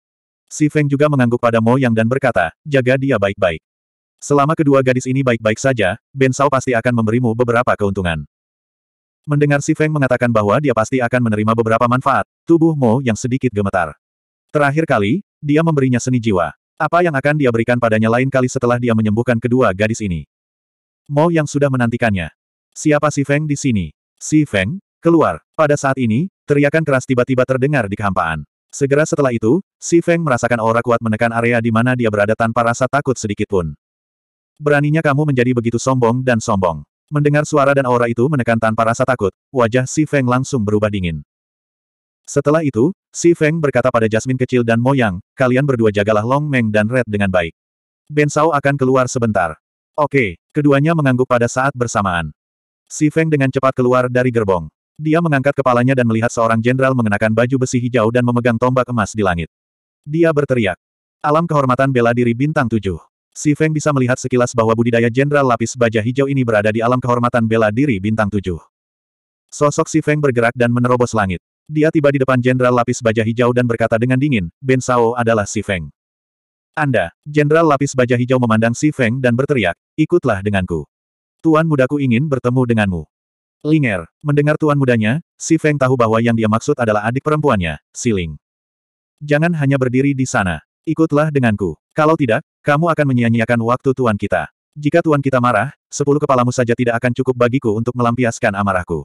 Si Feng juga mengangguk pada Mo Yang dan berkata, jaga dia baik-baik. Selama kedua gadis ini baik-baik saja, Ben Sao pasti akan memberimu beberapa keuntungan. Mendengar si Feng mengatakan bahwa dia pasti akan menerima beberapa manfaat, tubuh Mo yang sedikit gemetar. Terakhir kali, dia memberinya seni jiwa. Apa yang akan dia berikan padanya lain kali setelah dia menyembuhkan kedua gadis ini? Mo yang sudah menantikannya. Siapa si Feng di sini? Si Feng, Keluar. Pada saat ini, teriakan keras tiba-tiba terdengar di kehampaan. Segera setelah itu, Si Feng merasakan aura kuat menekan area di mana dia berada tanpa rasa takut sedikit pun. Beraninya kamu menjadi begitu sombong dan sombong. Mendengar suara dan aura itu menekan tanpa rasa takut, wajah Si Feng langsung berubah dingin. Setelah itu, Si Feng berkata pada Jasmine kecil dan Moyang, kalian berdua jagalah Long Meng dan Red dengan baik. Ben Shao akan keluar sebentar. Oke, keduanya mengangguk pada saat bersamaan. Si Feng dengan cepat keluar dari gerbong. Dia mengangkat kepalanya dan melihat seorang jenderal mengenakan baju besi hijau dan memegang tombak emas di langit. Dia berteriak. Alam kehormatan bela diri bintang tujuh. Si Feng bisa melihat sekilas bahwa budidaya jenderal lapis baja hijau ini berada di alam kehormatan bela diri bintang tujuh. Sosok Si Feng bergerak dan menerobos langit. Dia tiba di depan jenderal lapis baja hijau dan berkata dengan dingin, Ben Sao adalah Si Feng. Anda, jenderal lapis baja hijau memandang Si Feng dan berteriak, ikutlah denganku. Tuan mudaku ingin bertemu denganmu. Linger, mendengar tuan mudanya, si Feng tahu bahwa yang dia maksud adalah adik perempuannya, Siling. Jangan hanya berdiri di sana. Ikutlah denganku. Kalau tidak, kamu akan menyia-nyiakan waktu tuan kita. Jika tuan kita marah, sepuluh kepalamu saja tidak akan cukup bagiku untuk melampiaskan amarahku.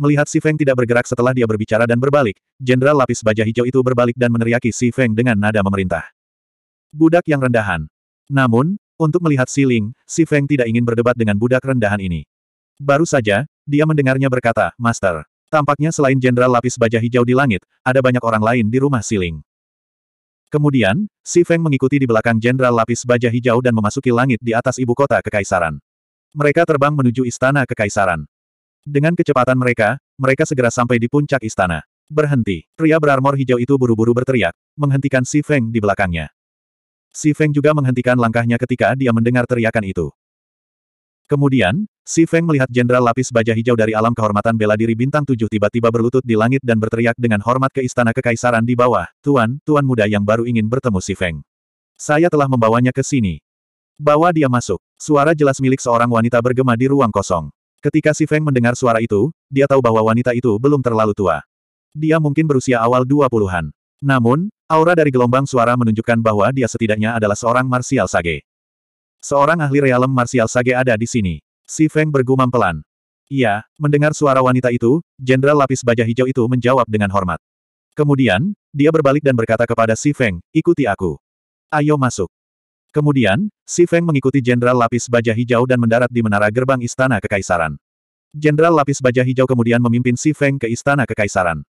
Melihat Si Feng tidak bergerak setelah dia berbicara dan berbalik, Jenderal Lapis Baja Hijau itu berbalik dan meneriaki Si Feng dengan nada memerintah. Budak yang rendahan. Namun, untuk melihat Si Ling, Si Feng tidak ingin berdebat dengan budak rendahan ini. Baru saja, dia mendengarnya berkata, Master, tampaknya selain Jenderal Lapis Baja Hijau di langit, ada banyak orang lain di rumah siling. Kemudian, Si Feng mengikuti di belakang Jenderal Lapis Baja Hijau dan memasuki langit di atas ibu kota Kekaisaran. Mereka terbang menuju Istana Kekaisaran. Dengan kecepatan mereka, mereka segera sampai di puncak istana. Berhenti. Pria berarmor hijau itu buru-buru berteriak, menghentikan Si Feng di belakangnya. Si Feng juga menghentikan langkahnya ketika dia mendengar teriakan itu. Kemudian, Si Feng melihat jenderal lapis baja hijau dari alam kehormatan bela diri bintang tujuh tiba-tiba berlutut di langit dan berteriak dengan hormat ke istana kekaisaran di bawah, Tuan, Tuan muda yang baru ingin bertemu Si Feng. Saya telah membawanya ke sini. Bawa dia masuk. Suara jelas milik seorang wanita bergema di ruang kosong. Ketika Si Feng mendengar suara itu, dia tahu bahwa wanita itu belum terlalu tua. Dia mungkin berusia awal dua puluhan. Namun, aura dari gelombang suara menunjukkan bahwa dia setidaknya adalah seorang marsial sage. Seorang ahli realem marsial sage ada di sini. Si Feng bergumam pelan. Iya, mendengar suara wanita itu, jenderal lapis baja hijau itu menjawab dengan hormat. Kemudian, dia berbalik dan berkata kepada Si Feng, ikuti aku. Ayo masuk. Kemudian, Si Feng mengikuti jenderal lapis baja hijau dan mendarat di menara gerbang istana kekaisaran. Jenderal lapis baja hijau kemudian memimpin Si Feng ke istana kekaisaran.